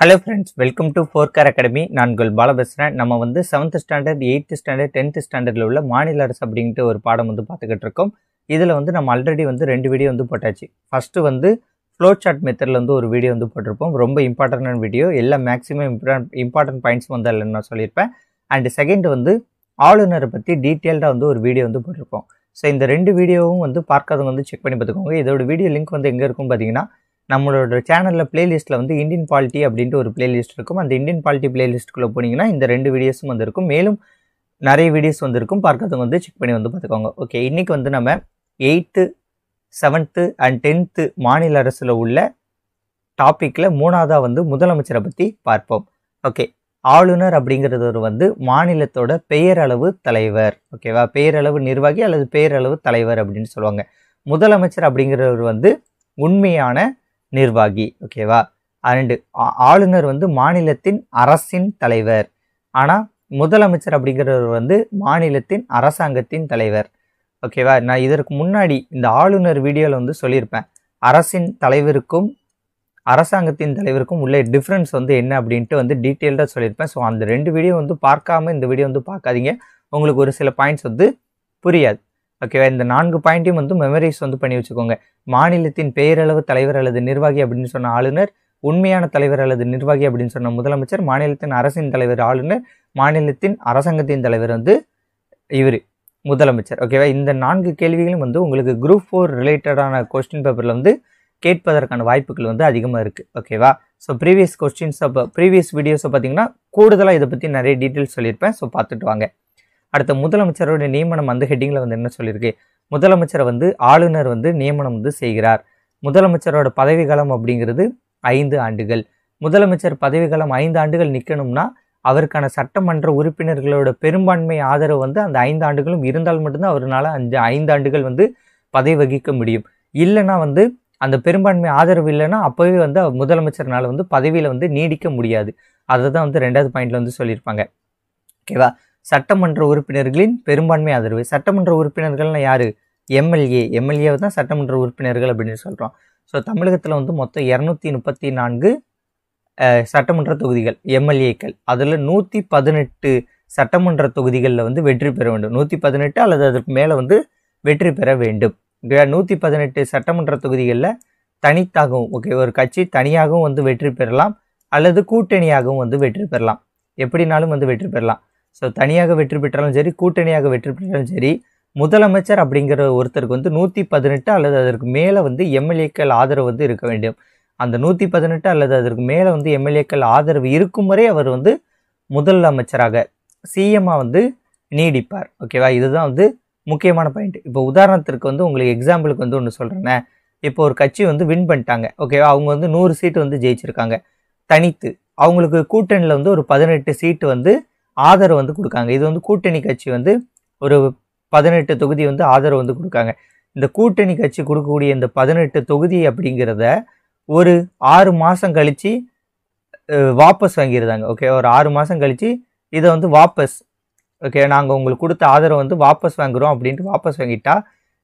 hello friends welcome to Four Care Academy நான் உங்கள் பால பேசுகிறேன் நம்ம வந்து seventh standard eighth standard tenth ஸ்டாண்டர்டில் உள்ள மாநில அரசு அப்படின்ட்டு ஒரு பாடம் வந்து பார்த்துக்கிட்டு இருக்கோம் இதில் வந்து நம்ம ஆல்ரெடி வந்து ரெண்டு வீடியோ வந்து போட்டாச்சு ஃபஸ்ட்டு வந்து ஃப்ளோ சார்ட் மெத்தடில் வந்து ஒரு வீடியோ வந்து போட்டிருப்போம் ரொம்ப இம்பார்ட்டன்டான வீடியோ எல்லா மேக்ஸிமம் இம்பார்ட் இம்பார்ட்டன்ட் பாயிண்ட்ஸ் வந்து அதில் நான் சொல்லியிருப்பேன் அண்ட் செகண்ட் வந்து ஆளுநரை பற்றி டீட்டெயில்டாக வந்து ஒரு வீடியோ வந்து போட்டிருப்போம் ஸோ இந்த ரெண்டு வீடியோவும் வந்து பார்க்காதவங்க வந்து செக் பண்ணி பார்த்துக்கோங்க இதோட வீடியோ லிங்க் வந்து எங்கே இருக்கும் பார்த்தீங்கன்னா நம்மளோட சேனலில் பிளேலிஸ்ட்டில் வந்து இந்தியன் பாலிட்டி அப்படின்ட்டு ஒரு பிளேலிஸ்ட் இருக்கும் அந்த இந்தியன் பாலிட்டி பிளேலிஸ்ட்டுக்குள்ளே போனீங்கன்னா இந்த ரெண்டு வீடியோஸும் வந்திருக்கும் மேலும் நிறைய வீடியோஸ் வந்திருக்கும் பார்க்கறதுங்க வந்து செக் பண்ணி வந்து பார்த்துக்கோங்க ஓகே இன்றைக்கி வந்து நம்ம எயித்து செவன்த்து அண்ட் டென்த்து மாநில அரசில் உள்ள டாப்பிக்கில் மூணாவதாக வந்து முதலமைச்சரை பற்றி பார்ப்போம் ஓகே ஆளுநர் அப்படிங்கிறது வந்து மாநிலத்தோட பெயரளவு தலைவர் ஓகேவா பெயரளவு நிர்வாகி அல்லது பெயரளவு தலைவர் அப்படின்னு சொல்லுவாங்க முதலமைச்சர் அப்படிங்கிறவர் வந்து உண்மையான நிர்வாகி ஓகேவா அண்டு ஆளுநர் வந்து மாநிலத்தின் அரசின் தலைவர் ஆனால் முதலமைச்சர் அப்படிங்கிறவர் வந்து மாநிலத்தின் அரசாங்கத்தின் தலைவர் ஓகேவா நான் இதற்கு முன்னாடி இந்த ஆளுநர் வீடியோவில் வந்து சொல்லியிருப்பேன் அரசின் தலைவருக்கும் அரசாங்கத்தின் தலைவருக்கும் உள்ள டிஃப்ரென்ஸ் வந்து என்ன அப்படின்ட்டு வந்து டீட்டெயில்டாக சொல்லியிருப்பேன் ஸோ அந்த ரெண்டு வீடியோ வந்து பார்க்காம இந்த வீடியோ வந்து பார்க்காதீங்க உங்களுக்கு ஒரு சில பாயிண்ட்ஸ் வந்து புரியாது ஓகேவா இந்த நான்கு பாயிண்ட்டையும் வந்து மெமரிஸ் வந்து பண்ணி வச்சுக்கோங்க மாநிலத்தின் பெயரளவு தலைவர் அல்லது நிர்வாகி அப்படின்னு சொன்ன ஆளுநர் உண்மையான தலைவர் அல்லது நிர்வாகி அப்படின்னு சொன்ன முதலமைச்சர் மாநிலத்தின் அரசின் தலைவர் ஆளுநர் மாநிலத்தின் அரசாங்கத்தின் தலைவர் வந்து இவர் முதலமைச்சர் ஓகேவா இந்த நான்கு கேள்விகளும் வந்து உங்களுக்கு குரூப் ஃபோர் ரிலேட்டடான கொஸ்டின் பேப்பரில் வந்து கேட்பதற்கான வாய்ப்புகள் வந்து அதிகமாக இருக்குது ஓகேவா ஸோ ப்ரீவியஸ் கொஸ்டின்ஸ் அப்போ ப்ரீவியஸ் வீடியோஸை பார்த்தீங்கன்னா கூடுதலாக இதை பற்றி நிறைய டீட்டெயில்ஸ் சொல்லியிருப்பேன் ஸோ பார்த்துட்டு வாங்க அடுத்த முதலமைச்சரோட நியமனம் அந்த ஹெட்டிங்கில் வந்து என்ன சொல்லியிருக்கு முதலமைச்சரை வந்து ஆளுநர் வந்து நியமனம் வந்து செய்கிறார் முதலமைச்சரோட பதவிகாலம் அப்படிங்கிறது ஐந்து ஆண்டுகள் முதலமைச்சர் பதவிகாலம் ஐந்து ஆண்டுகள் நிற்கணும்னா அவருக்கான சட்டமன்ற உறுப்பினர்களோட பெரும்பான்மை ஆதரவு வந்து அந்த ஐந்து ஆண்டுகளும் இருந்தால் மட்டும்தான் அவரால் அஞ்சு ஐந்து ஆண்டுகள் வந்து பதவி வகிக்க முடியும் இல்லைன்னா வந்து அந்த பெரும்பான்மை ஆதரவு இல்லைன்னா அப்போவே வந்து முதலமைச்சர்னால் வந்து பதவியில் வந்து நீடிக்க முடியாது அதை தான் வந்து ரெண்டாவது பாயிண்டில் வந்து சொல்லியிருப்பாங்க ஓகேவா சட்டமன்ற உறுப்பினர்களின் பெரும்பான்மை ஆதரவு சட்டமன்ற உறுப்பினர்கள்னால் யார் எம்எல்ஏ எம்எல்ஏ தான் சட்டமன்ற உறுப்பினர்கள் அப்படின்னு சொல்கிறோம் ஸோ தமிழகத்தில் வந்து மொத்தம் இரநூத்தி முப்பத்தி நான்கு சட்டமன்ற தொகுதிகள் எம்எல்ஏக்கள் அதில் நூற்றி பதினெட்டு சட்டமன்ற தொகுதிகளில் வந்து வெற்றி பெற வேண்டும் நூற்றி பதினெட்டு அல்லது அதற்கு மேலே வந்து வெற்றி பெற வேண்டும் நூற்றி பதினெட்டு சட்டமன்ற தொகுதிகளில் தனித்தாகவும் ஓகே ஒரு கட்சி தனியாகவும் வந்து வெற்றி பெறலாம் அல்லது கூட்டணியாகவும் வந்து வெற்றி பெறலாம் எப்படினாலும் வந்து வெற்றி பெறலாம் ஸோ தனியாக வெற்றி பெற்றாலும் சரி கூட்டணியாக வெற்றி பெற்றாலும் சரி முதலமைச்சர் அப்படிங்கிற ஒருத்தருக்கு வந்து நூற்றி பதினெட்டு அல்லது அதற்கு மேலே வந்து எம்எல்ஏக்கள் ஆதரவு வந்து இருக்க வேண்டும் அந்த நூற்றி பதினெட்டு அல்லது அதற்கு மேலே வந்து எம்எல்ஏக்கள் ஆதரவு இருக்கும் வரை அவர் வந்து முதலமைச்சராக சிஎம்மாக வந்து நீடிப்பார் ஓகேவா இதுதான் வந்து முக்கியமான பாயிண்ட் இப்போ உதாரணத்திற்கு வந்து உங்களுக்கு எக்ஸாம்பிளுக்கு வந்து ஒன்று சொல்கிறேன்னே இப்போ ஒரு கட்சி வந்து வின் பண்ணிட்டாங்க ஓகேவா அவங்க வந்து நூறு சீட்டு வந்து ஜெயிச்சிருக்காங்க தனித்து அவங்களுக்கு கூட்டணியில் வந்து ஒரு பதினெட்டு சீட்டு வந்து ஆதரவு வந்து கொடுக்காங்க இது வந்து கூட்டணி கட்சி வந்து ஒரு பதினெட்டு தொகுதி வந்து ஆதரவு வந்து கொடுக்காங்க இந்த கூட்டணி கட்சி கொடுக்கக்கூடிய இந்த பதினெட்டு தொகுதி அப்படிங்கிறத ஒரு ஆறு மாதம் கழித்து வாபஸ் வாங்கியிருந்தாங்க ஓகே ஒரு ஆறு மாதம் கழித்து இதை வந்து வாபஸ் ஓகே நாங்கள் உங்களுக்கு கொடுத்த ஆதரவு வந்து வாபஸ் வாங்குகிறோம் அப்படின்ட்டு வாபஸ் வாங்கிட்டா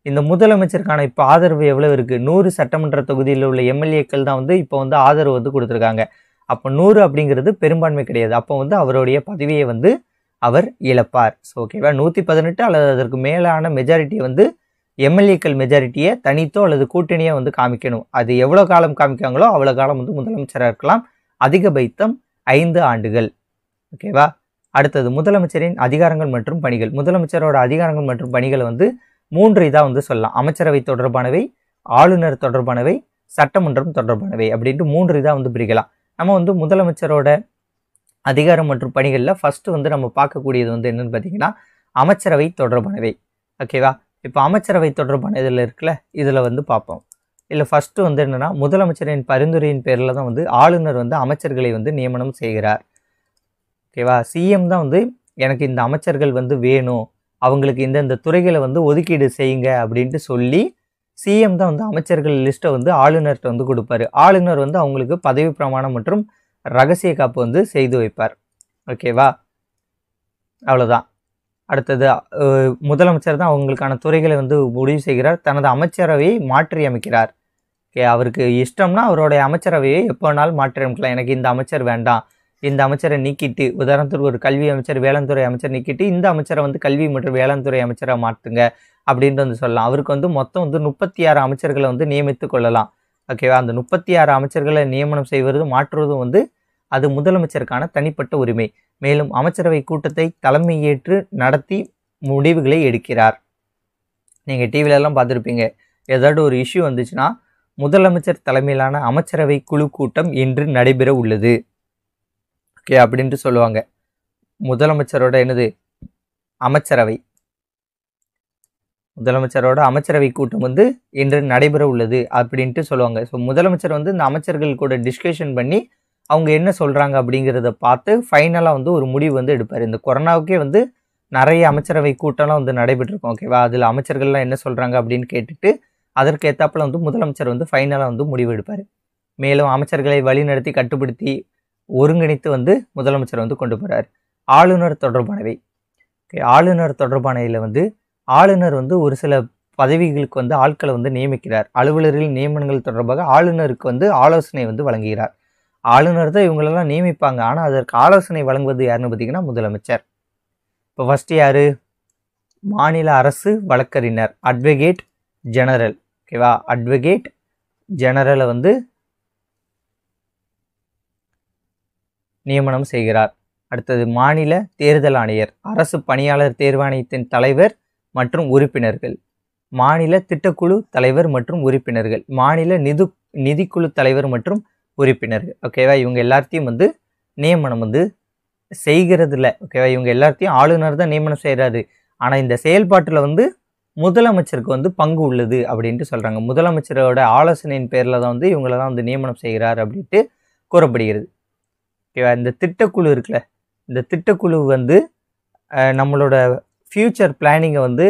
இந்த முதலமைச்சருக்கான இப்போ ஆதரவு எவ்வளோ இருக்குது நூறு சட்டமன்ற தொகுதியில் உள்ள எம்எல்ஏக்கள் தான் வந்து இப்போ வந்து ஆதரவு வந்து கொடுத்துருக்காங்க அப்போ நூறு அப்படிங்கிறது பெரும்பான்மை கிடையாது அப்போ வந்து அவருடைய பதவியை வந்து அவர் இழப்பார் ஸோ ஓகேவா நூற்றி பதினெட்டு அல்லது அதற்கு மேலான மெஜாரிட்டியை வந்து எம்எல்ஏக்கள் மெஜாரிட்டியை தனித்தோ அல்லது கூட்டணியாக வந்து காமிக்கணும் அது எவ்வளோ காலம் காமிக்காங்களோ அவ்வளோ காலம் வந்து முதலமைச்சராக இருக்கலாம் அதிகபைத்தம் ஐந்து ஆண்டுகள் ஓகேவா அடுத்தது முதலமைச்சரின் அதிகாரங்கள் மற்றும் பணிகள் முதலமைச்சரோட அதிகாரங்கள் மற்றும் பணிகளை வந்து மூன்று இதாக வந்து சொல்லலாம் அமைச்சரவை தொடர்பானவை ஆளுநர் தொடர்பானவை சட்டமன்றம் தொடர்பானவை அப்படின்ட்டு மூன்று இதாக வந்து பிரிக்கலாம் நம்ம வந்து முதலமைச்சரோட அதிகாரம் மற்றும் பணிகளில் ஃபஸ்ட்டு வந்து நம்ம பார்க்கக்கூடியது வந்து என்னென்னு பார்த்தீங்கன்னா அமைச்சரவை தொடர்பானவை ஓகேவா இப்போ அமைச்சரவை தொடர்பான இதில் இருக்குல்ல இதில் வந்து பார்ப்போம் இல்லை ஃபஸ்ட்டு வந்து என்னென்னா முதலமைச்சரின் பரிந்துரையின் பேரில் தான் வந்து ஆளுநர் வந்து அமைச்சர்களை வந்து நியமனம் செய்கிறார் ஓகேவா சிஎம் தான் வந்து எனக்கு இந்த அமைச்சர்கள் வந்து வேணும் அவங்களுக்கு இந்தந்த துறைகளை வந்து ஒதுக்கீடு செய்யுங்க அப்படின்ட்டு சொல்லி சிஎம் தான் வந்து அமைச்சர்கள் லிஸ்ட்டை வந்து ஆளுநர்கிட்ட வந்து கொடுப்பாரு ஆளுநர் வந்து அவங்களுக்கு பதவி பிரமாணம் மற்றும் ரகசிய காப்பு வந்து செய்து வைப்பார் ஓகேவா அவ்வளோதான் அடுத்தது முதலமைச்சர் தான் அவங்களுக்கான துறைகளை வந்து முடிவு செய்கிறார் தனது அமைச்சரவையை மாற்றி அமைக்கிறார் ஓகே அவருக்கு இஷ்டம்னா அவருடைய அமைச்சரவையை எப்போ வேணாலும் மாற்றி அமைக்கலாம் எனக்கு இந்த அமைச்சர் வேண்டாம் இந்த அமைச்சரை நீக்கிட்டு உதாரணத்துக்கு ஒரு கல்வி அமைச்சர் வேளாண்துறை அமைச்சர் நீக்கிட்டு இந்த அமைச்சரை வந்து கல்வி மற்றும் வேளாண்துறை அமைச்சராக மாற்றுங்க அப்படின்ட்டு வந்து சொல்லலாம் அவருக்கு வந்து மொத்தம் வந்து முப்பத்தி ஆறு அமைச்சர்களை வந்து நியமித்து கொள்ளலாம் ஓகேவா அந்த முப்பத்தி ஆறு அமைச்சர்களை நியமனம் செய்வதும் மாற்றுவதும் வந்து அது முதலமைச்சருக்கான தனிப்பட்ட உரிமை மேலும் அமைச்சரவை கூட்டத்தை தலைமையேற்று நடத்தி முடிவுகளை எடுக்கிறார் நீங்கள் டிவிலெல்லாம் பார்த்துருப்பீங்க ஏதாவது ஒரு இஷ்யூ வந்துச்சுன்னா முதலமைச்சர் தலைமையிலான அமைச்சரவை குழு கூட்டம் இன்று நடைபெற உள்ளது ஓகே அப்படின்ட்டு சொல்லுவாங்க முதலமைச்சரோட என்னது அமைச்சரவை முதலமைச்சரோட அமைச்சரவை கூட்டம் வந்து இன்று நடைபெற உள்ளது அப்படின்ட்டு சொல்லுவாங்க ஸோ முதலமைச்சர் வந்து இந்த அமைச்சர்கள் கூட டிஸ்கஷன் பண்ணி அவங்க என்ன சொல்கிறாங்க அப்படிங்கிறத பார்த்து ஃபைனலாக வந்து ஒரு முடிவு வந்து எடுப்பார் இந்த கொரோனாவுக்கே வந்து நிறைய அமைச்சரவை கூட்டம்லாம் வந்து நடைபெற்றிருக்கும் ஓகேவா அதில் அமைச்சர்கள்லாம் என்ன சொல்கிறாங்க அப்படின்னு கேட்டுட்டு அதற்கு ஏற்றாப்பில் வந்து முதலமைச்சர் வந்து ஃபைனலாக வந்து முடிவு எடுப்பார் மேலும் அமைச்சர்களை வழிநடத்தி கட்டுப்படுத்தி ஒருங்கிணைத்து வந்து முதலமைச்சர் வந்து கொண்டு போகிறார் ஆளுநர் தொடர்பானவை ஆளுநர் தொடர்பானவையில் வந்து ஆளுநர் வந்து ஒரு சில பதவிகளுக்கு வந்து ஆட்களை வந்து நியமிக்கிறார் அலுவலர்கள் நியமனங்கள் தொடர்பாக ஆளுநருக்கு வந்து ஆலோசனை வந்து வழங்குகிறார் ஆளுநர் தான் இவங்களெல்லாம் நியமிப்பாங்க ஆனால் அதற்கு ஆலோசனை வழங்குவது யாருன்னு பார்த்தீங்கன்னா முதலமைச்சர் இப்போ ஃபஸ்ட்டு யார் மாநில அரசு வழக்கறிஞர் அட்வொகேட் ஜெனரல் ஓகேவா அட்வொகேட் ஜெனரலை வந்து நியமனம் செய்கிறார் அடுத்தது மாநில தேர்தல் ஆணையர் அரசு பணியாளர் தேர்வாணையத்தின் தலைவர் மற்றும் உறுப்பினர்கள் மாநில திட்டக்குழு தலைவர் மற்றும் உறுப்பினர்கள் மாநில நிது நிதிக்குழு தலைவர் மற்றும் உறுப்பினர்கள் ஓகேவா இவங்க எல்லாத்தையும் வந்து நியமனம் வந்து செய்கிறதில்ல ஓகேவா இவங்க எல்லாத்தையும் ஆளுநர் தான் நியமனம் செய்கிறாரு ஆனால் இந்த செயல்பாட்டில் வந்து முதலமைச்சருக்கு வந்து பங்கு உள்ளது அப்படின்ட்டு சொல்கிறாங்க முதலமைச்சரோட ஆலோசனையின் பேரில் தான் வந்து இவங்கள தான் வந்து நியமனம் செய்கிறார் அப்படின்ட்டு கூறப்படுகிறது ஓகேவா இந்த திட்டக்குழு இருக்குல்ல இந்த திட்டக்குழு வந்து நம்மளோட ஃப்யூச்சர் பிளானிங்கை வந்து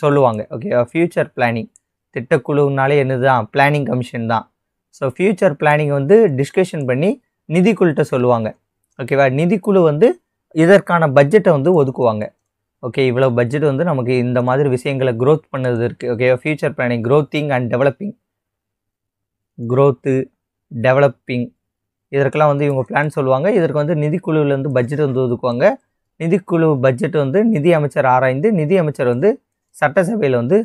சொல்லுவாங்க ஓகேவா ஃப்யூச்சர் பிளானிங் திட்டக்குழுனாலே என்னது தான் பிளானிங் கமிஷன் தான் ஸோ ஃப்யூச்சர் பிளானிங்கை வந்து டிஸ்கஷன் பண்ணி நிதிக்குழுட்ட சொல்லுவாங்க ஓகேவா நிதிக்குழு வந்து இதற்கான பட்ஜெட்டை வந்து ஒதுக்குவாங்க ஓகே இவ்வளோ பட்ஜெட் வந்து நமக்கு இந்த மாதிரி விஷயங்களை க்ரோத் பண்ணது இருக்குது ஓகேவா future planning growthing and developing growth developing இதற்கெல்லாம் வந்து இவங்க பிளான் சொல்லுவாங்க இதற்கு வந்து நிதிக்குழுவிலேருந்து பட்ஜெட் வந்து ஒதுக்குவாங்க நிதிக்குழு பட்ஜெட் வந்து நிதி அமைச்சர் ஆராய்ந்து நிதி அமைச்சர் வந்து சட்டசபையில் வந்து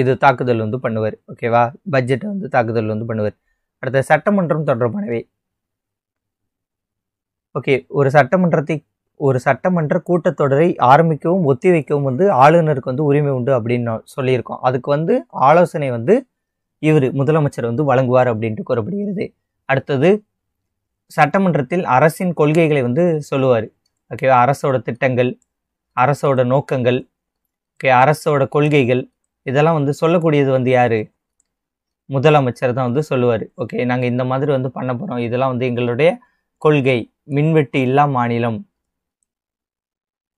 இது தாக்குதல் வந்து பண்ணுவார் ஓகேவா பட்ஜெட்டை வந்து தாக்குதல் வந்து பண்ணுவார் அடுத்த சட்டமன்றம் தொடர்பானவை ஓகே ஒரு சட்டமன்றத்தை ஒரு சட்டமன்ற கூட்டத்தொடரை ஆரம்பிக்கவும் ஒத்திவைக்கவும் வந்து ஆளுநருக்கு வந்து உரிமை உண்டு அப்படின்னு சொல்லியிருக்கோம் அதுக்கு வந்து ஆலோசனை வந்து இவர் முதலமைச்சர் வந்து வழங்குவார் அப்படின்ட்டு கூறப்படுகிறது அடுத்தது சட்டமன்றத்தில் அரசின் கொள்கைகளை வந்து சொல்லுவார் ஓகேவா அரசோட திட்டங்கள் அரசோட நோக்கங்கள் ஓகே அரசோட கொள்கைகள் இதெல்லாம் வந்து சொல்லக்கூடியது வந்து யார் முதலமைச்சர் தான் வந்து சொல்லுவார் ஓகே நாங்கள் இந்த மாதிரி வந்து பண்ண போகிறோம் இதெல்லாம் வந்து எங்களுடைய கொள்கை மின்வெட்டு இல்லா மாநிலம்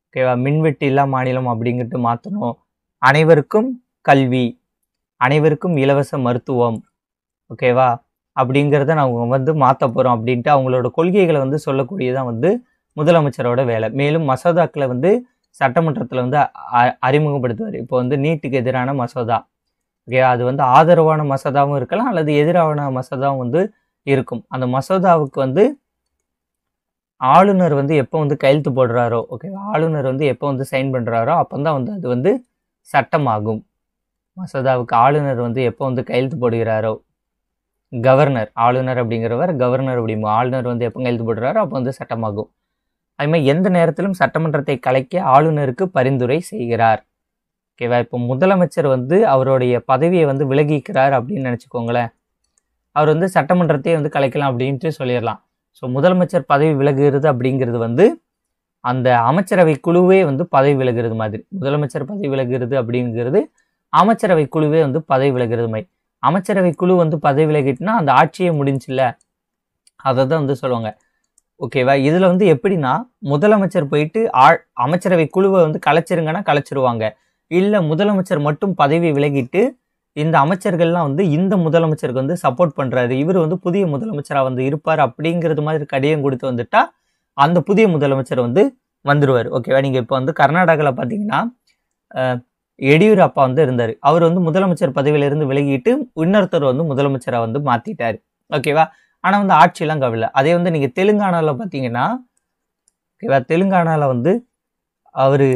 ஓகேவா மின்வெட்டு இல்லா மாநிலம் அப்படிங்கிட்டு மாற்றணும் அனைவருக்கும் கல்வி அனைவருக்கும் இலவச மருத்துவம் ஓகேவா அப்படிங்கிறத நாங்கள் வந்து மாற்ற போகிறோம் அப்படின்ட்டு அவங்களோட கொள்கைகளை வந்து சொல்லக்கூடியதான் வந்து முதலமைச்சரோட வேலை மேலும் மசோதாக்களை வந்து சட்டமன்றத்தில் வந்து அறிமுகப்படுத்துவார் இப்போ வந்து நீட்டுக்கு எதிரான மசோதா ஓகே அது வந்து ஆதரவான மசோதாவும் இருக்கலாம் அல்லது எதிரான மசோதாவும் வந்து இருக்கும் அந்த மசோதாவுக்கு வந்து ஆளுநர் வந்து எப்போ வந்து கையெழுத்து போடுறாரோ ஓகே ஆளுநர் வந்து எப்போ வந்து சைன் பண்ணுறாரோ அப்போ தான் வந்து அது வந்து சட்டமாகும் மசோதாவுக்கு ஆளுநர் வந்து எப்போ வந்து கையெழுத்து போடுகிறாரோ கவர்னர் ஆளுநர் அப்படிங்கிறவர் கவர்னர் அப்படிங்க ஆளுநர் வந்து எப்போ கையெழுத்து போடுறாரோ அப்போ வந்து சட்டமாகும் அதுமாதிரி எந்த நேரத்திலும் சட்டமன்றத்தை கலைக்க ஆளுநருக்கு பரிந்துரை செய்கிறார் ஓகேவா இப்போ முதலமைச்சர் வந்து அவருடைய பதவியை வந்து விலகிக்கிறார் அப்படின்னு நினச்சிக்கோங்களேன் அவர் வந்து சட்டமன்றத்தையே வந்து கலைக்கலாம் அப்படின்ட்டு சொல்லிடலாம் ஸோ முதலமைச்சர் பதவி விலகுகிறது அப்படிங்கிறது வந்து அந்த அமைச்சரவை குழுவே வந்து பதவி விலகிறது மாதிரி முதலமைச்சர் பதவி விலகிறது அப்படிங்கிறது அமைச்சரவை குழுவே வந்து பதவி விலகிறது மாதிரி அமைச்சரவை குழு வந்து பதவி விலகிட்டுனா அந்த ஆட்சியே முடிஞ்சில்ல அதை தான் வந்து சொல்லுவாங்க ஓகேவா இதில் வந்து எப்படின்னா முதலமைச்சர் போயிட்டு ஆ அமைச்சரவை குழுவை வந்து கலைச்சிருங்கன்னா கலைச்சிருவாங்க இல்லை முதலமைச்சர் மட்டும் பதவி விலகிட்டு இந்த அமைச்சர்கள்லாம் வந்து இந்த முதலமைச்சருக்கு வந்து சப்போர்ட் பண்ணுறாரு இவர் வந்து புதிய முதலமைச்சராக வந்து இருப்பார் அப்படிங்கிறது மாதிரி கடிதம் கொடுத்து வந்துட்டா அந்த புதிய முதலமைச்சர் வந்து வந்துடுவார் ஓகேவா நீங்கள் இப்போ வந்து கர்நாடகாவில் பார்த்தீங்கன்னா எடியூரப்பா வந்து இருந்தார் அவர் வந்து முதலமைச்சர் பதவியிலிருந்து விலகிட்டு இன்னொருத்தர் வந்து முதலமைச்சராக வந்து மாற்றிட்டார் ஓகேவா ஆனால் வந்து ஆட்சியெல்லாம் கவலை அதே வந்து நீங்கள் தெலுங்கானாவில் பார்த்தீங்கன்னா ஓகேவா தெலுங்கானாவில் வந்து அவர்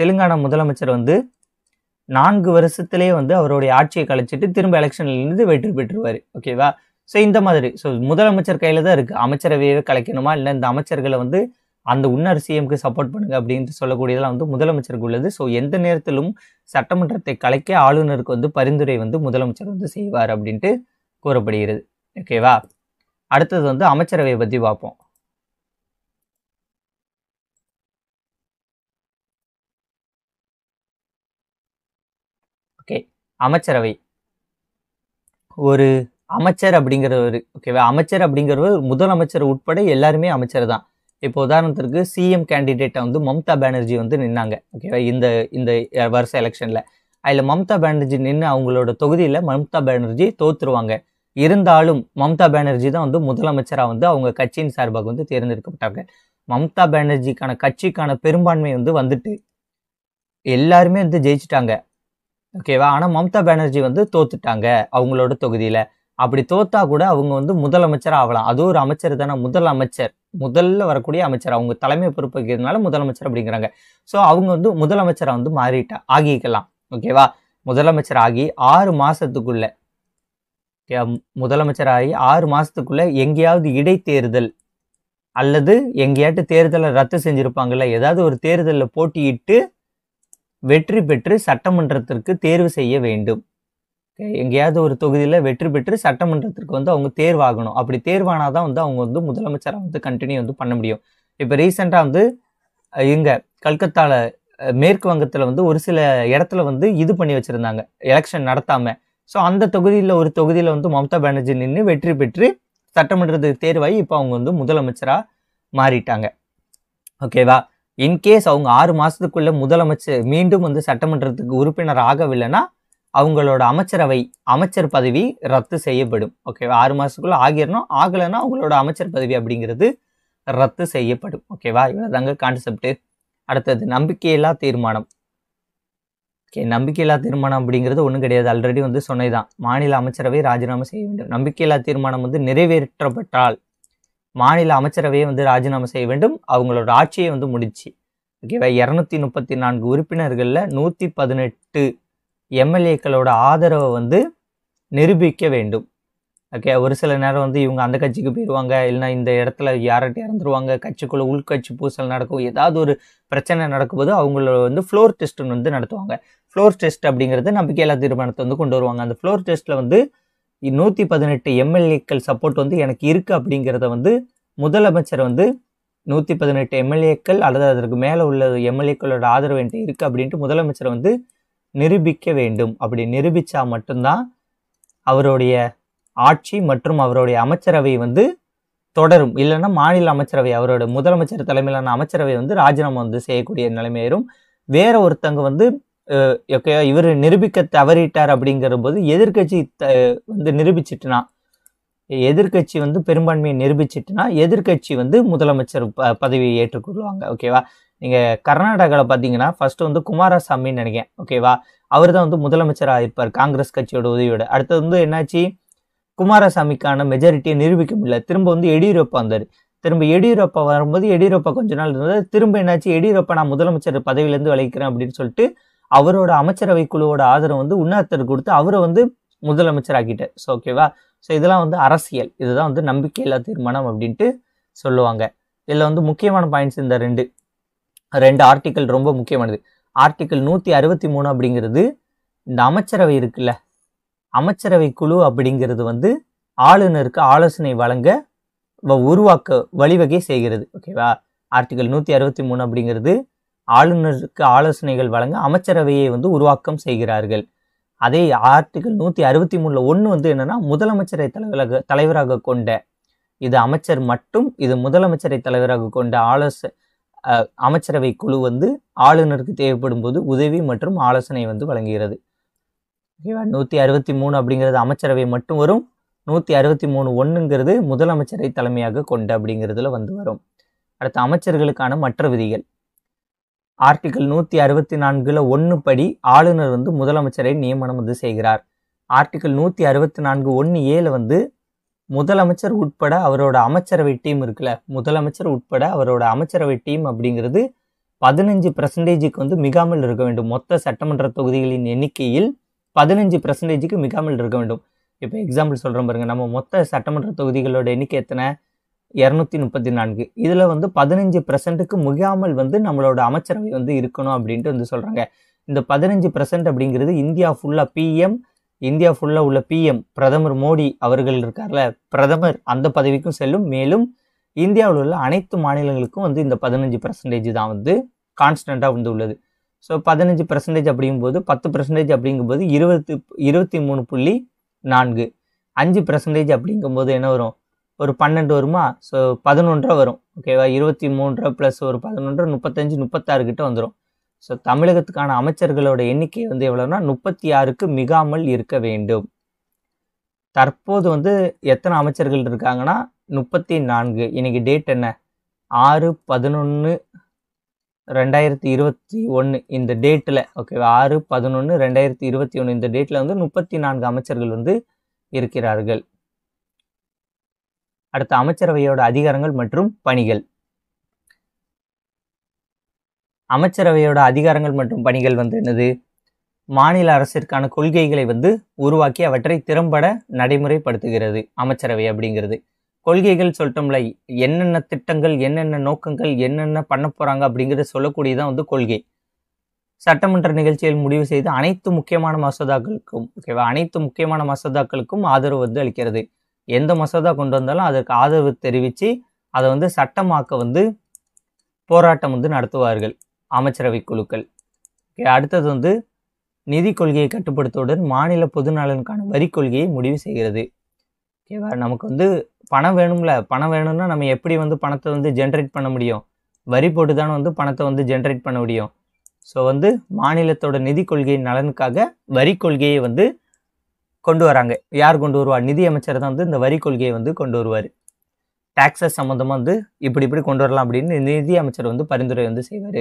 தெலுங்கானா முதலமைச்சர் வந்து நான்கு வருஷத்துலேயே வந்து அவருடைய ஆட்சியை கழிச்சிட்டு திரும்ப எலெக்ஷன்லேருந்து வெற்றி பெற்றுருவார் ஓகேவா ஸோ இந்த மாதிரி ஸோ முதலமைச்சர் கையில் தான் இருக்குது அமைச்சரவையவே கலைக்கணுமா இல்லை இந்த அமைச்சர்களை வந்து அந்த உன்னர் சிஎம்க்கு சப்போர்ட் பண்ணுங்க அப்படின்ட்டு சொல்லக்கூடியதெல்லாம் வந்து முதலமைச்சருக்கு உள்ளது ஸோ எந்த நேரத்திலும் சட்டமன்றத்தை கலைக்க ஆளுநருக்கு வந்து பரிந்துரை வந்து முதலமைச்சர் வந்து செய்வார் அப்படின்ட்டு கூறப்படுகிறது ஓகேவா அடுத்தது வந்து அமைச்சரவையை பற்றி பார்ப்போம் ஓகே அமைச்சரவை ஒரு அமைச்சர் அப்படிங்கிறவர் ஓகேவா அமைச்சர் அப்படிங்கிறவர் முதலமைச்சர் உட்பட எல்லாருமே அமைச்சர் தான் இப்போ உதாரணத்திற்கு சிஎம் கேண்டிடேட்டை வந்து மம்தா பானர்ஜி வந்து நின்னாங்க ஓகேவா இந்த இந்த வருஷ எலெக்ஷனில் அதில் மம்தா பானர்ஜி நின்று அவங்களோட தொகுதியில் மம்தா பானர்ஜி தோத்துருவாங்க இருந்தாலும் மம்தா பானர்ஜி தான் வந்து முதலமைச்சராக வந்து அவங்க கட்சியின் சார்பாக வந்து தேர்ந்தெடுக்கப்பட்டாங்க மம்தா பானர்ஜிக்கான கட்சிக்கான பெரும்பான்மை வந்து வந்துட்டு எல்லாருமே வந்து ஜெயிச்சிட்டாங்க ஓகேவா ஆனால் மம்தா பானர்ஜி வந்து தோத்துட்டாங்க அவங்களோட தொகுதியில் அப்படி தோத்தா கூட அவங்க வந்து முதலமைச்சர் ஆகலாம் அது ஒரு அமைச்சர் தானே முதலமைச்சர் முதல்ல வரக்கூடிய அமைச்சர் அவங்க தலைமை பொறுப்புக்கிறதுனால முதலமைச்சர் அப்படிங்கிறாங்க ஸோ அவங்க வந்து முதலமைச்சரை வந்து மாறிட்டா ஆகிக்கலாம் ஓகேவா முதலமைச்சர் ஆகி ஆறு மாதத்துக்குள்ள முதலமைச்சர் ஆகி ஆறு மாதத்துக்குள்ள எங்கேயாவது இடைத்தேர்தல் அல்லது எங்கேயாட்டு தேர்தலை ரத்து செஞ்சுருப்பாங்கல்ல ஏதாவது ஒரு தேர்தலில் போட்டியிட்டு வெற்றி பெற்று சட்டமன்றத்திற்கு தேர்வு செய்ய வேண்டும் எங்கேயாவது ஒரு தொகுதியில் வெற்றி பெற்று சட்டமன்றத்திற்கு வந்து அவங்க தேர்வாகணும் அப்படி தேர்வானால் தான் வந்து அவங்க வந்து முதலமைச்சராக வந்து கண்டினியூ வந்து பண்ண முடியும் இப்போ ரீசெண்டாக வந்து இங்கே கல்கத்தாவில் மேற்கு வங்கத்தில் வந்து ஒரு சில இடத்துல வந்து இது பண்ணி வச்சுருந்தாங்க எலெக்ஷன் நடத்தாமல் ஸோ அந்த தொகுதியில் ஒரு தொகுதியில் வந்து மம்தா பானர்ஜி நின்று வெற்றி பெற்று சட்டமன்றத்துக்கு தேர்வாகி இப்போ அவங்க வந்து முதலமைச்சராக மாறிட்டாங்க ஓகேவா இன்கேஸ் அவங்க ஆறு மாதத்துக்குள்ளே முதலமைச்சர் மீண்டும் வந்து சட்டமன்றத்துக்கு உறுப்பினர் ஆகவில்லைன்னா அவங்களோட அமைச்சரவை அமைச்சர் பதவி ரத்து செய்யப்படும் ஓகேவா ஆறு மாதத்துக்குள்ளே ஆகிடணும் ஆகலைன்னா அவங்களோட அமைச்சர் பதவி அப்படிங்கிறது ரத்து செய்யப்படும் ஓகேவா இவ்வளோதாங்க கான்செப்ட்டு அடுத்தது நம்பிக்கையில்லா தீர்மானம் ஓகே நம்பிக்கையில்லா தீர்மானம் அப்படிங்கிறது ஒன்றும் கிடையாது ஆல்ரெடி வந்து சொன்னதுதான் மாநில அமைச்சரவை ராஜினாமா செய்ய வேண்டும் நம்பிக்கையில்லா தீர்மானம் வந்து நிறைவேற்றப்பட்டால் மாநில அமைச்சரவையை வந்து ராஜினாமா செய்ய வேண்டும் அவங்களோட ஆட்சியை வந்து முடிச்சு ஓகேவா இரநூத்தி முப்பத்தி நான்கு உறுப்பினர்களில் நூற்றி பதினெட்டு எம்எல்ஏக்களோட ஆதரவை வந்து நிரூபிக்க வேண்டும் ஓகே ஒரு சில நேரம் வந்து இவங்க அந்த கட்சிக்கு போயிடுவாங்க இல்லைனா இந்த இடத்துல யார்கிட்ட இறந்துருவாங்க கட்சிக்குள்ளே உள்கட்சி பூசல் நடக்கும் ஏதாவது ஒரு பிரச்சனை நடக்கும்போது அவங்கள வந்து ஃப்ளோர் டெஸ்ட்டுன்னு வந்து நடத்துவாங்க ஃப்ளோர் டெஸ்ட் அப்படிங்கிறது நம்பிக்கையில்லா தீர்மானத்தை வந்து கொண்டு வருவாங்க அந்த ஃப்ளோர் டெஸ்ட்டில் வந்து நூற்றி பதினெட்டு எம்எல்ஏக்கள் சப்போர்ட் வந்து எனக்கு இருக்குது அப்படிங்கிறத வந்து முதலமைச்சர் வந்து நூற்றி பதினெட்டு எம்எல்ஏக்கள் அல்லது அதற்கு மேலே உள்ள எம்எல்ஏக்களோட ஆதரவு என்கிட்ட இருக்குது அப்படின்ட்டு முதலமைச்சர் வந்து நிரூபிக்க வேண்டும் அப்படி நிரூபித்தா மட்டும்தான் அவருடைய ஆட்சி மற்றும் அவருடைய அமைச்சரவை வந்து தொடரும் இல்லைன்னா மாநில அமைச்சரவை அவரோட முதலமைச்சர் தலைமையிலான அமைச்சரவை வந்து ராஜினாமா வந்து செய்யக்கூடிய நிலைமையிலும் வேற ஒருத்தங்க வந்து ஓகே இவர் நிரூபிக்க தவறிட்டார் அப்படிங்கிற போது எதிர்கட்சி வந்து நிரூபிச்சிட்டுனா எதிர்கட்சி வந்து பெரும்பான்மையை நிரூபிச்சிட்டுனா எதிர்கட்சி வந்து முதலமைச்சர் பதவியை ஏற்றுக்கொள்வாங்க ஓகேவா நீங்கள் கர்நாடகாவில் பார்த்தீங்கன்னா ஃபஸ்ட்டு வந்து குமாரசாமின்னு நினைக்கிறேன் ஓகேவா அவர் தான் வந்து முதலமைச்சராக இருப்பார் காங்கிரஸ் கட்சியோட உதவியோட அடுத்தது வந்து என்னாச்சு குமாரசாமிக்கான மெஜாரிட்டியை நிரூபிக்க முடியல திரும்ப வந்து எடியூரப்பா வந்தார் திரும்ப எடியூரப்பா வரும்போது எடியூரப்பா கொஞ்ச நாள் இருந்தது திரும்ப என்னாச்சு எடியூரப்பா நான் முதலமைச்சர் பதவியிலேருந்து விளைக்கிறேன் அப்படின்னு சொல்லிட்டு அவரோட அமைச்சரவை குழுவோட ஆதரவு வந்து உண்ணாத்தர் கொடுத்து அவரை வந்து முதலமைச்சர் ஆக்கிட்டார் ஸோ ஓகேவா ஸோ இதெல்லாம் வந்து அரசியல் இதுதான் வந்து நம்பிக்கையில்லா தீர்மானம் அப்படின்ட்டு சொல்லுவாங்க இதில் வந்து முக்கியமான பாயிண்ட்ஸ் இந்த ரெண்டு ரெண்டு ஆர்டிக்கல் ரொம்ப முக்கியமானது ஆர்டிக்கல் நூற்றி அறுபத்தி மூணு அப்படிங்கிறது இந்த அமைச்சரவை இருக்குல்ல அமைச்சரவை குழு அப்படிங்கிறது வந்து ஆளுநருக்கு ஆலோசனை வழங்க உருவாக்க வழிவகை செய்கிறது ஓகேவா ஆர்டிக்கல் நூற்றி அறுபத்தி மூணு அப்படிங்கிறது ஆளுநருக்கு ஆலோசனைகள் வழங்க அமைச்சரவையை வந்து உருவாக்கம் செய்கிறார்கள் அதே ஆர்டிக்கல் நூற்றி அறுபத்தி மூணில் ஒன்று வந்து என்னென்னா முதலமைச்சரை தலைவராக தலைவராக கொண்ட இது அமைச்சர் மட்டும் இது முதலமைச்சரை தலைவராக கொண்ட ஆலோச அமைச்சரவை குழு வந்து ஆளுநருக்கு தேவைப்படும் போது உதவி மற்றும் ஆலோசனை வந்து வழங்குகிறது ஓகேவா நூற்றி அறுபத்தி மூணு அப்படிங்கிறது அமைச்சரவை மட்டும் வரும் நூற்றி அறுபத்தி மூணு ஒன்றுங்கிறது முதலமைச்சரை தலைமையாக கொண்டு அப்படிங்கிறதுல வந்து வரும் அடுத்த அமைச்சர்களுக்கான மற்ற விதிகள் ஆர்டிகல் நூற்றி அறுபத்தி நான்கில் ஒன்று படி ஆளுநர் வந்து முதலமைச்சரை நியமனம் வந்து செய்கிறார் ஆர்டிகல் நூற்றி அறுபத்தி நான்கு ஒன்று ஏழில் வந்து முதலமைச்சர் உட்பட அவரோட அமைச்சரவை டீம் இருக்குல்ல முதலமைச்சர் உட்பட அவரோட அமைச்சரவை டீம் அப்படிங்கிறது பதினஞ்சு பர்சன்டேஜுக்கு வந்து மிகாமல் இருக்க வேண்டும் மொத்த சட்டமன்ற தொகுதிகளின் எண்ணிக்கையில் பதினஞ்சு பர்சன்டேஜுக்கு மிகாமல் இருக்க வேண்டும் இப்போ எக்ஸாம்பிள் சொல்கிறோம் பாருங்கள் நம்ம மொத்த சட்டமன்ற தொகுதிகளோட எண்ணிக்கை எத்தனை இரநூத்தி முப்பத்தி நான்கு இதில் வந்து பதினஞ்சு பர்சன்ட்டுக்கு மிகாமல் வந்து நம்மளோட அமைச்சரவை வந்து இருக்கணும் அப்படின்ட்டு வந்து சொல்கிறாங்க இந்த பதினஞ்சு பர்சன்ட் அப்படிங்கிறது இந்தியா ஃபுல்லாக பிஎம் இந்தியா ஃபுல்லாக உள்ள பிஎம் பிரதமர் மோடி அவர்கள் இருக்கார்ல பிரதமர் அந்த பதவிக்கும் செல்லும் மேலும் இந்தியாவில் உள்ள அனைத்து மாநிலங்களுக்கும் வந்து இந்த பதினஞ்சு பர்சன்டேஜ் தான் வந்து கான்ஸ்டண்ட்டாக வந்து உள்ளது ஸோ பதினஞ்சு பர்சன்டேஜ் அப்படிங்கும்போது பத்து பர்சன்டேஜ் அப்படிங்கும்போது இருபத்தி இருபத்தி மூணு புள்ளி நான்கு அஞ்சு பர்சன்டேஜ் அப்படிங்கும்போது என்ன வரும் ஒரு பன்னெண்டு வருமா ஸோ பதினொன்றரை வரும் ஓகேவா இருபத்தி மூன்றரை ப்ளஸ் ஒரு பதினொன்றரை முப்பத்தஞ்சு முப்பத்தாறு கிட்ட வந்துடும் ஸோ தமிழகத்துக்கான அமைச்சர்களோட எண்ணிக்கை வந்து எவ்வளோன்னா முப்பத்தி ஆறுக்கு மிகாமல் இருக்க வேண்டும் தற்போது வந்து எத்தனை அமைச்சர்கள் இருக்காங்கன்னா முப்பத்தி நான்கு இன்றைக்கி டேட் என்ன ஆறு பதினொன்று ரெண்டாயிரத்தி இருபத்தி ஒன்று இந்த டேட்டில் ஓகேவா ஆறு பதினொன்று ரெண்டாயிரத்தி இருபத்தி ஒன்று இந்த டேட்டில் வந்து முப்பத்தி நான்கு அமைச்சர்கள் வந்து இருக்கிறார்கள் அடுத்த அமைச்சரவையோட அதிகாரங்கள் மற்றும் பணிகள் அமைச்சரவையோட அதிகாரங்கள் மற்றும் பணிகள் வந்து என்னது மாநில அரசிற்கான கொள்கைகளை வந்து உருவாக்கி அவற்றை திறம்பட நடைமுறைப்படுத்துகிறது அமைச்சரவை அப்படிங்கிறது கொள்கைகள் சொல்லிட்டோம்ல என்னென்ன திட்டங்கள் என்னென்ன நோக்கங்கள் என்னென்ன பண்ண போகிறாங்க அப்படிங்கிறத சொல்லக்கூடியதான் வந்து கொள்கை சட்டமன்ற நிகழ்ச்சியில் முடிவு செய்து அனைத்து முக்கியமான மசோதாக்களுக்கும் ஓகேவா அனைத்து முக்கியமான மசோதாக்களுக்கும் ஆதரவு வந்து அளிக்கிறது எந்த மசோதா கொண்டு வந்தாலும் அதற்கு ஆதரவு தெரிவித்து அதை வந்து சட்டமாக்க வந்து போராட்டம் வந்து நடத்துவார்கள் அமைச்சரவை குழுக்கள் ஓகே அடுத்தது வந்து நிதி கொள்கையை கட்டுப்படுத்துவதுடன் மாநில பொதுநலனுக்கான வரி கொள்கையை முடிவு செய்கிறது ஓகேவா நமக்கு வந்து பணம் வேணும்ல பணம் வேணும்னா நம்ம எப்படி வந்து பணத்தை வந்து ஜென்ரேட் பண்ண முடியும் வரி போட்டு தானே வந்து பணத்தை வந்து ஜென்ரேட் பண்ண முடியும் ஸோ வந்து மாநிலத்தோட நிதி கொள்கையின் நலனுக்காக வரி கொள்கையை வந்து கொண்டு வராங்க யார் கொண்டு வருவார் நிதி அமைச்சர் தான் வந்து இந்த வரி கொள்கையை வந்து கொண்டு வருவார் டேக்ஸஸ் சம்மந்தமாக வந்து இப்படி இப்படி கொண்டு வரலாம் அப்படின்னு நிதி அமைச்சர் வந்து பரிந்துரை வந்து செய்வார்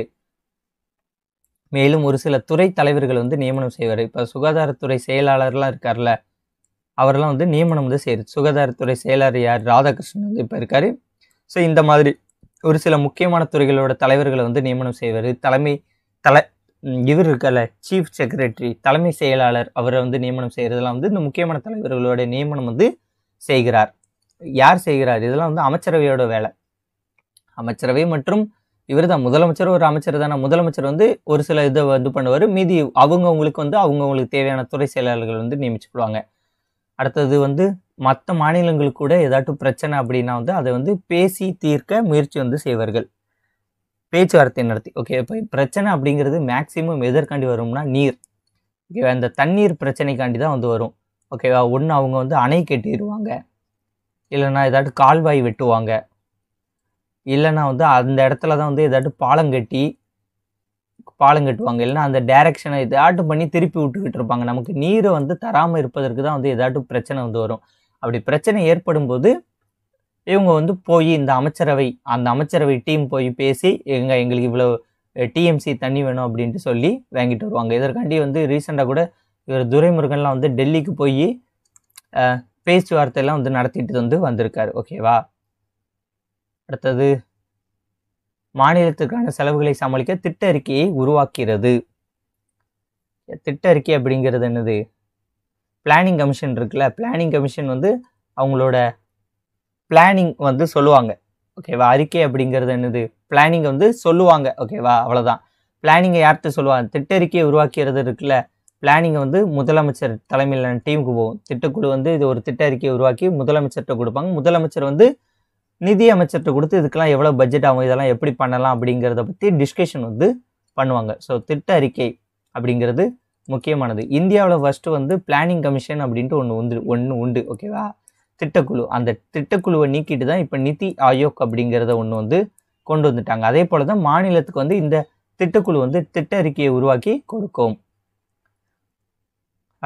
மேலும் ஒரு சில துறை தலைவர்கள் வந்து நியமனம் செய்வார் இப்போ சுகாதாரத்துறை செயலாளர்லாம் இருக்கார்ல அவரெல்லாம் வந்து நியமனம் வந்து செய்கிறது சுகாதாரத்துறை செயலாளர் யார் ராதாகிருஷ்ணன் வந்து இப்போ இருக்கார் ஸோ இந்த மாதிரி ஒரு சில முக்கியமான துறைகளோட தலைவர்களை வந்து நியமனம் செய்வார் தலைமை தலை இவர் இருக்கல சீஃப் செக்ரட்டரி தலைமை செயலாளர் அவரை வந்து நியமனம் செய்கிறதெல்லாம் வந்து இந்த முக்கியமான தலைவர்களோட நியமனம் வந்து செய்கிறார் யார் செய்கிறார் இதெல்லாம் வந்து அமைச்சரவையோட வேலை அமைச்சரவை மற்றும் இவர் தான் முதலமைச்சர் ஒரு அமைச்சர் தானே முதலமைச்சர் வந்து ஒரு சில இதை இது பண்ணுவார் மீதி அவங்கவுங்களுக்கு வந்து அவங்கவுங்களுக்கு தேவையான துறை செயலாளர்கள் வந்து நியமிச்சுக்கிடுவாங்க அடுத்தது வந்து மற்ற மாநிலங்களுக்கு கூட ஏதாட்டும் பிரச்சனை அப்படின்னா வந்து அதை வந்து பேசி தீர்க்க முயற்சி வந்து செய்வார்கள் பேச்சுவார்த்தை நடத்தி ஓகே இப்போ பிரச்சனை அப்படிங்கிறது மேக்சிமம் எதற்காண்டி வரும்னா நீர் ஓகேவா இந்த தண்ணீர் பிரச்சனைக்காண்டி தான் வந்து வரும் ஓகேவா ஒன்று அவங்க வந்து அணை கட்டிடுவாங்க இல்லைன்னா ஏதாட்டு கால்வாய் வெட்டுவாங்க இல்லைன்னா வந்து அந்த இடத்துல தான் வந்து ஏதாட்டும் பாலம் கட்டி பாலம் கட்டுவாங்க இல்லைன்னா அந்த டைரக்ஷனை எதாட்டும் பண்ணி திருப்பி விட்டுக்கிட்டு இருப்பாங்க நமக்கு நீரை வந்து தராமல் இருப்பதற்கு தான் வந்து ஏதாட்டும் பிரச்சனை வந்து வரும் அப்படி பிரச்சனை ஏற்படும் போது இவங்க வந்து போய் இந்த அமைச்சரவை அந்த அமைச்சரவை டீம் போய் பேசி எங்கள் எங்களுக்கு இவ்வளோ டிஎம்சி தண்ணி வேணும் அப்படின்ட்டு சொல்லி வாங்கிட்டு வருவாங்க இதற்காண்டி வந்து ரீசெண்டாக கூட இவர் துரைமுருகன்லாம் வந்து டெல்லிக்கு போய் பேச்சுவார்த்தையெல்லாம் வந்து நடத்திட்டு வந்து வந்திருக்காரு ஓகேவா அடுத்தது மாநிலத்திற்கான செலவுகளை சமாளிக்க திட்ட அறிக்கையை உருவாக்கிறது திட்ட அறிக்கை அப்படிங்கிறது என்னது பிளானிங் கமிஷன் இருக்குல்ல பிளானிங் கமிஷன் வந்து அவங்களோட பிளானிங் வந்து சொல்லுவாங்க ஓகேவா அறிக்கை அப்படிங்கிறது என்னது பிளானிங் வந்து சொல்லுவாங்க ஓகேவா அவ்வளோதான் பிளானிங்கை யார்கிட்ட சொல்லுவாங்க திட்ட அறிக்கையை உருவாக்கிறது இருக்குல்ல பிளானிங்கை வந்து முதலமைச்சர் தலைமையிலான டீமுக்கு போகும் திட்டக்குழு வந்து இது ஒரு திட்ட அறிக்கையை உருவாக்கி முதலமைச்சர்கிட்ட கொடுப்பாங்க முதலமைச்சர் வந்து நிதி அமைச்சர்கிட்ட கொடுத்து இதுக்கெல்லாம் எவ்வளோ பட்ஜெட் ஆகும் இதெல்லாம் எப்படி பண்ணலாம் அப்படிங்கிறத பற்றி டிஸ்கஷன் வந்து பண்ணுவாங்க ஸோ திட்ட அறிக்கை அப்படிங்கிறது முக்கியமானது இந்தியாவில் ஃபஸ்ட்டு வந்து பிளானிங் கமிஷன் அப்படின்ட்டு ஒன்று உண்டு ஒன்று உண்டு ஓகேவா திட்டக்குழு அந்த திட்டக்குழுவை நீக்கிட்டு தான் இப்போ நிதி ஆயோக் அப்படிங்கிறத ஒன்று வந்து கொண்டு வந்துட்டாங்க அதே போல் தான் மாநிலத்துக்கு வந்து இந்த திட்டக்குழு வந்து திட்ட அறிக்கையை உருவாக்கி கொடுக்கும்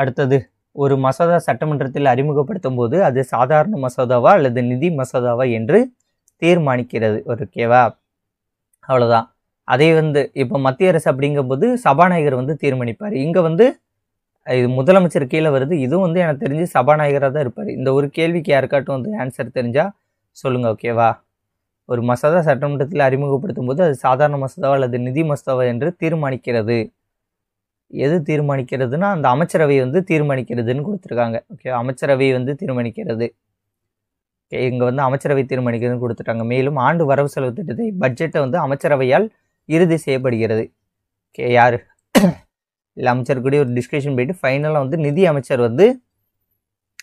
அடுத்தது ஒரு மசோதா சட்டமன்றத்தில் அறிமுகப்படுத்தும் போது அது சாதாரண மசோதாவா அல்லது நிதி மசோதாவா என்று தீர்மானிக்கிறது ஓகேவா அவ்வளோதான் அதே வந்து இப்போ மத்திய அரசு அப்படிங்கும்போது சபாநாயகர் வந்து தீர்மானிப்பார் இங்கே வந்து இது முதலமைச்சர் கீழே வருது இதுவும் வந்து எனக்கு தெரிஞ்சு சபாநாயகராக தான் இருப்பார் இந்த ஒரு கேள்விக்கு யாருக்காட்டும் வந்து ஆன்சர் தெரிஞ்சால் சொல்லுங்கள் ஓகேவா ஒரு மசோதா சட்டமன்றத்தில் அறிமுகப்படுத்தும் போது அது சாதாரண மசோதாவா அல்லது நிதி மசோதாவா என்று தீர்மானிக்கிறது எது தீர்மானிக்கிறதுனா அந்த அமைச்சரவை வந்து தீர்மானிக்கிறதுன்னு கொடுத்துருக்காங்க ஓகே அமைச்சரவை வந்து தீர்மானிக்கிறது ஓகே இங்கே வந்து அமைச்சரவை தீர்மானிக்கிறதுன்னு கொடுத்துட்டாங்க மேலும் ஆண்டு வரவு செலவு திட்டத்தை பட்ஜெட்டை வந்து அமைச்சரவையால் இறுதி செய்யப்படுகிறது ஓகே யார் இல்லை அமைச்சர் கூட ஒரு டிஸ்கஷன் போயிட்டு ஃபைனலாக வந்து நிதி அமைச்சர் வந்து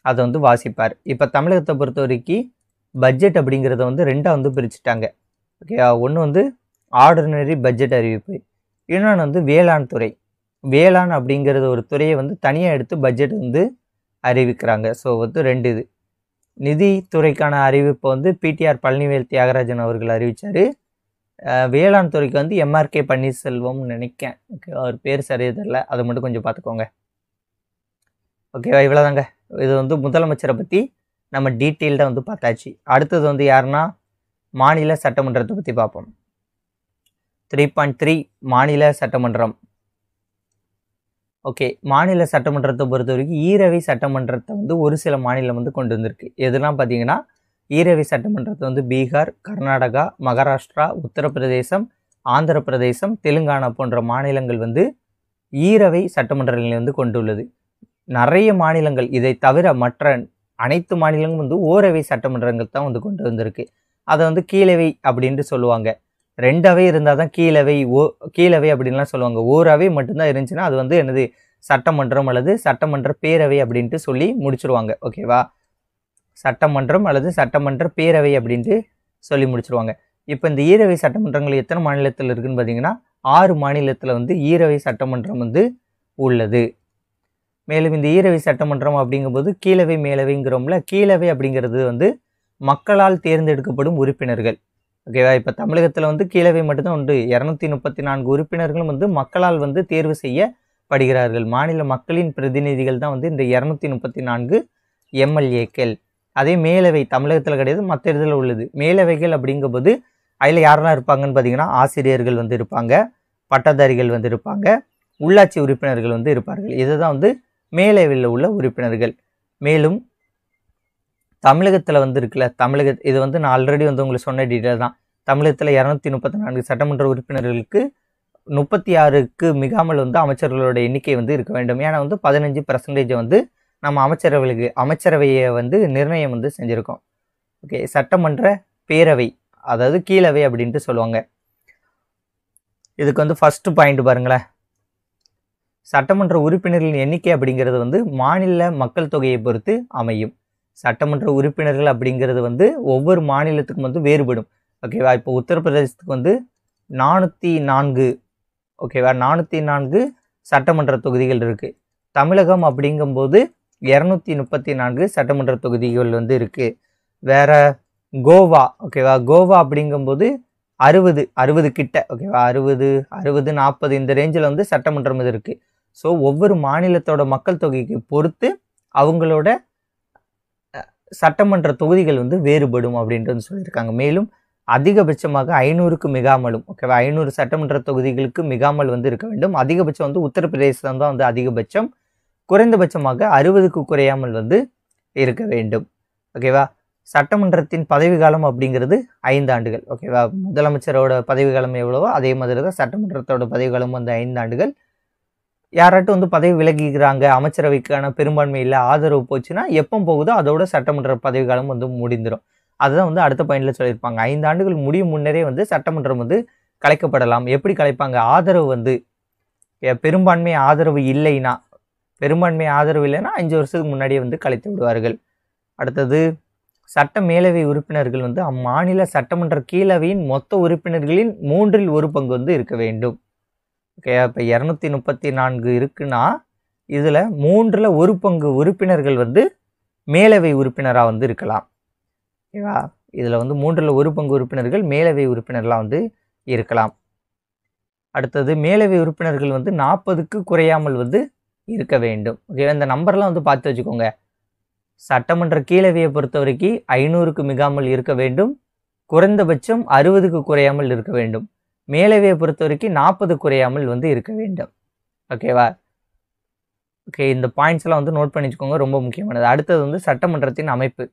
அதை வந்து வாசிப்பார் இப்போ தமிழகத்தை பொறுத்த வரைக்கும் பட்ஜெட் அப்படிங்கிறத வந்து ரெண்டாக வந்து பிரிச்சுட்டாங்க ஓகே ஒன்று வந்து ஆர்டினரி பட்ஜெட் அறிவிப்பு இன்னொன்று வந்து வேளாண் துறை வேளாண் அப்படிங்கிறது ஒரு துறையை வந்து தனியாக எடுத்து பட்ஜெட் வந்து அறிவிக்கிறாங்க ஸோ வந்து ரெண்டு இது நிதித்துறைக்கான அறிவிப்பை வந்து பிடிஆர் பழனிவேல் தியாகராஜன் அவர்கள் அறிவித்தார் வேளாண் துறைக்கு வந்து எம்ஆர்கே பன்னீர்செல்வம்னு நினைக்கேன் ஓகே அவர் பேர் சரியது இல்லை அதை மட்டும் கொஞ்சம் பார்த்துக்கோங்க ஓகேவா இவ்வளோதாங்க இது வந்து முதலமைச்சரை பற்றி நம்ம டீட்டெயில்டாக வந்து பார்த்தாச்சு அடுத்தது வந்து யாருன்னா மாநில சட்டமன்றத்தை பற்றி பார்ப்போம் த்ரீ பாயிண்ட் த்ரீ மாநில சட்டமன்றம் ஓகே மாநில சட்டமன்றத்தை பொறுத்த வரைக்கும் ஈரவை சட்டமன்றத்தை வந்து ஒரு சில மாநிலம் வந்து கொண்டு வந்திருக்கு எதுனா பார்த்தீங்கன்னா ஈரவை சட்டமன்றத்தை வந்து பீகார் கர்நாடகா மகாராஷ்டிரா உத்தரப்பிரதேசம் ஆந்திர பிரதேசம் தெலுங்கானா போன்ற மாநிலங்கள் வந்து ஈரவை சட்டமன்றங்களில் வந்து கொண்டுள்ளது நிறைய மாநிலங்கள் இதை தவிர மற்ற அனைத்து மாநிலங்களும் வந்து ஓரவை சட்டமன்றங்கள் தான் வந்து கொண்டு வந்திருக்கு அதை வந்து கீழவை அப்படின்ட்டு சொல்லுவாங்க ரெண்டவை இருந்தால் தான் கீழவை ஓ கீழவை அப்படின்லாம் சொல்லுவாங்க ஓரவை மட்டும்தான் இருந்துச்சுன்னா அது வந்து எனது சட்டமன்றம் அல்லது சட்டமன்ற பேரவை அப்படின்ட்டு சொல்லி முடிச்சுருவாங்க ஓகேவா சட்டமன்றம் அல்லது சட்டமன்ற பேரவை அப்படின்ட்டு சொல்லி முடிச்சுருவாங்க இப்போ இந்த ஈரவை சட்டமன்றங்கள் எத்தனை மாநிலத்தில் இருக்குதுன்னு பார்த்தீங்கன்னா ஆறு மாநிலத்தில் வந்து ஈரவை சட்டமன்றம் வந்து உள்ளது மேலும் இந்த ஈரவை சட்டமன்றம் அப்படிங்கும்போது கீழவை மேலவைங்கிறோம்ல கீழவை அப்படிங்கிறது வந்து மக்களால் தேர்ந்தெடுக்கப்படும் உறுப்பினர்கள் ஓகேவா இப்போ தமிழகத்தில் வந்து கீழவை மட்டும்தான் உண்டு இரநூத்தி முப்பத்தி நான்கு உறுப்பினர்களும் வந்து மக்களால் வந்து தேர்வு செய்யப்படுகிறார்கள் மாநில மக்களின் பிரதிநிதிகள் தான் வந்து இந்த இரநூத்தி முப்பத்தி நான்கு எம்எல்ஏக்கள் அதே மேலவை தமிழகத்தில் கிடையாது மற்ற இதில் உள்ளது மேலவைகள் அப்படிங்கும்போது அதில் யாரெல்லாம் இருப்பாங்கன்னு பார்த்தீங்கன்னா ஆசிரியர்கள் வந்து இருப்பாங்க பட்டதாரிகள் வந்து இருப்பாங்க உள்ளாட்சி உறுப்பினர்கள் வந்து இருப்பார்கள் இதுதான் வந்து மேலவையில் உள்ள உறுப்பினர்கள் மேலும் தமிழகத்தில் வந்து இருக்குல்ல தமிழக இது வந்து நான் ஆல்ரெடி வந்து உங்களுக்கு சொன்ன டீட்டெயில் தான் தமிழகத்தில் இரநூத்தி முப்பத்தி நான்கு சட்டமன்ற உறுப்பினர்களுக்கு முப்பத்தி ஆறுக்கு மிகாமல் வந்து அமைச்சர்களோட எண்ணிக்கை வந்து இருக்க வேண்டும் ஏன்னா வந்து பதினஞ்சு பர்சன்டேஜ் வந்து நம்ம அமைச்சரவைக்கு அமைச்சரவையை வந்து நிர்ணயம் வந்து செஞ்சுருக்கோம் ஓகே சட்டமன்ற பேரவை அதாவது கீழவை அப்படின்ட்டு சொல்லுவாங்க இதுக்கு வந்து ஃபஸ்ட்டு பாயிண்ட் பாருங்களேன் சட்டமன்ற உறுப்பினர்களின் எண்ணிக்கை அப்படிங்கிறது வந்து மாநில மக்கள் தொகையை பொறுத்து அமையும் சட்டமன்ற உறுப்பினர்கள் அப்படிங்கிறது வந்து ஒவ்வொரு மாநிலத்துக்கும் வந்து வேறுபடும் ஓகேவா இப்போ உத்தரப்பிரதேசத்துக்கு வந்து நானூற்றி நான்கு ஓகேவா நானூற்றி நான்கு சட்டமன்ற தொகுதிகள் இருக்குது தமிழகம் அப்படிங்கும்போது இரநூத்தி முப்பத்தி நான்கு சட்டமன்ற தொகுதிகள் வந்து இருக்குது வேற கோவா ஓகேவா கோவா அப்படிங்கும்போது அறுபது அறுபது கிட்ட ஓகேவா அறுபது அறுபது நாற்பது இந்த ரேஞ்சில் வந்து சட்டமன்றம் இது இருக்குது ஸோ ஒவ்வொரு மாநிலத்தோட மக்கள் தொகைக்கு பொறுத்து அவங்களோட சட்டமன்ற தொகுதிகள் வந்து வேறுபடும் அப்படின்றது சொல்லியிருக்காங்க மேலும் அதிகபட்சமாக ஐநூறுக்கு மிகாமலும் ஓகேவா ஐநூறு சட்டமன்ற தொகுதிகளுக்கு மிகாமல் வந்து இருக்க வேண்டும் அதிகபட்சம் வந்து உத்தரப்பிரதேசம் தான் வந்து அதிகபட்சம் குறைந்தபட்சமாக அறுபதுக்கு குறையாமல் வந்து இருக்க வேண்டும் ஓகேவா சட்டமன்றத்தின் பதவி காலம் அப்படிங்கிறது ஐந்து ஆண்டுகள் ஓகேவா முதலமைச்சரோட பதவி காலம் எவ்வளவோ அதே மாதிரி தான் சட்டமன்றத்தோட காலம் வந்து ஐந்து ஆண்டுகள் யாராட்டும் வந்து பதவி விலகிக்கிறாங்க அமைச்சரவைக்கான பெரும்பான்மையில் ஆதரவு போச்சுன்னா எப்போ போகுதோ அதோட சட்டமன்ற பதவி காலம் வந்து முடிந்துடும் அதுதான் வந்து அடுத்த பாயிண்டில் சொல்லியிருப்பாங்க ஐந்து ஆண்டுகள் முடியும் முன்னரே வந்து சட்டமன்றம் வந்து கலைக்கப்படலாம் எப்படி கலைப்பாங்க ஆதரவு வந்து பெரும்பான்மை ஆதரவு இல்லைன்னா பெரும்பான்மை ஆதரவு இல்லைன்னா அஞ்சு வருஷத்துக்கு முன்னாடியே வந்து கலைத்து விடுவார்கள் அடுத்தது சட்ட மேலவை உறுப்பினர்கள் வந்து அம்மாநில சட்டமன்ற கீழவையின் மொத்த உறுப்பினர்களின் மூன்றில் ஒரு பங்கு வந்து இருக்க வேண்டும் ஓகே இப்போ இரநூத்தி முப்பத்தி நான்கு இருக்குன்னா இதில் மூன்றில் ஒரு பங்கு உறுப்பினர்கள் வந்து மேலவை உறுப்பினராக வந்து இருக்கலாம் ஓகேவா இதில் வந்து மூன்றில் ஒரு பங்கு உறுப்பினர்கள் மேலவை உறுப்பினர்லாம் வந்து இருக்கலாம் அடுத்தது மேலவை உறுப்பினர்கள் வந்து நாற்பதுக்கு குறையாமல் வந்து இருக்க வேண்டும் ஓகே இந்த நம்பர்லாம் வந்து பார்த்து வச்சுக்கோங்க சட்டமன்ற கீழவையை பொறுத்த வரைக்கும் ஐநூறுக்கு மிகாமல் இருக்க வேண்டும் குறைந்தபட்சம் அறுபதுக்கு குறையாமல் இருக்க வேண்டும் மேலவையை பொறுத்த வரைக்கும் நாற்பது குறையாமல் வந்து இருக்க வேண்டும் ஓகேவா ஓகே இந்த பாயிண்ட்ஸ்லாம் வந்து நோட் பண்ணிச்சுக்கோங்க ரொம்ப முக்கியமானது அடுத்தது வந்து சட்டமன்றத்தின் அமைப்பு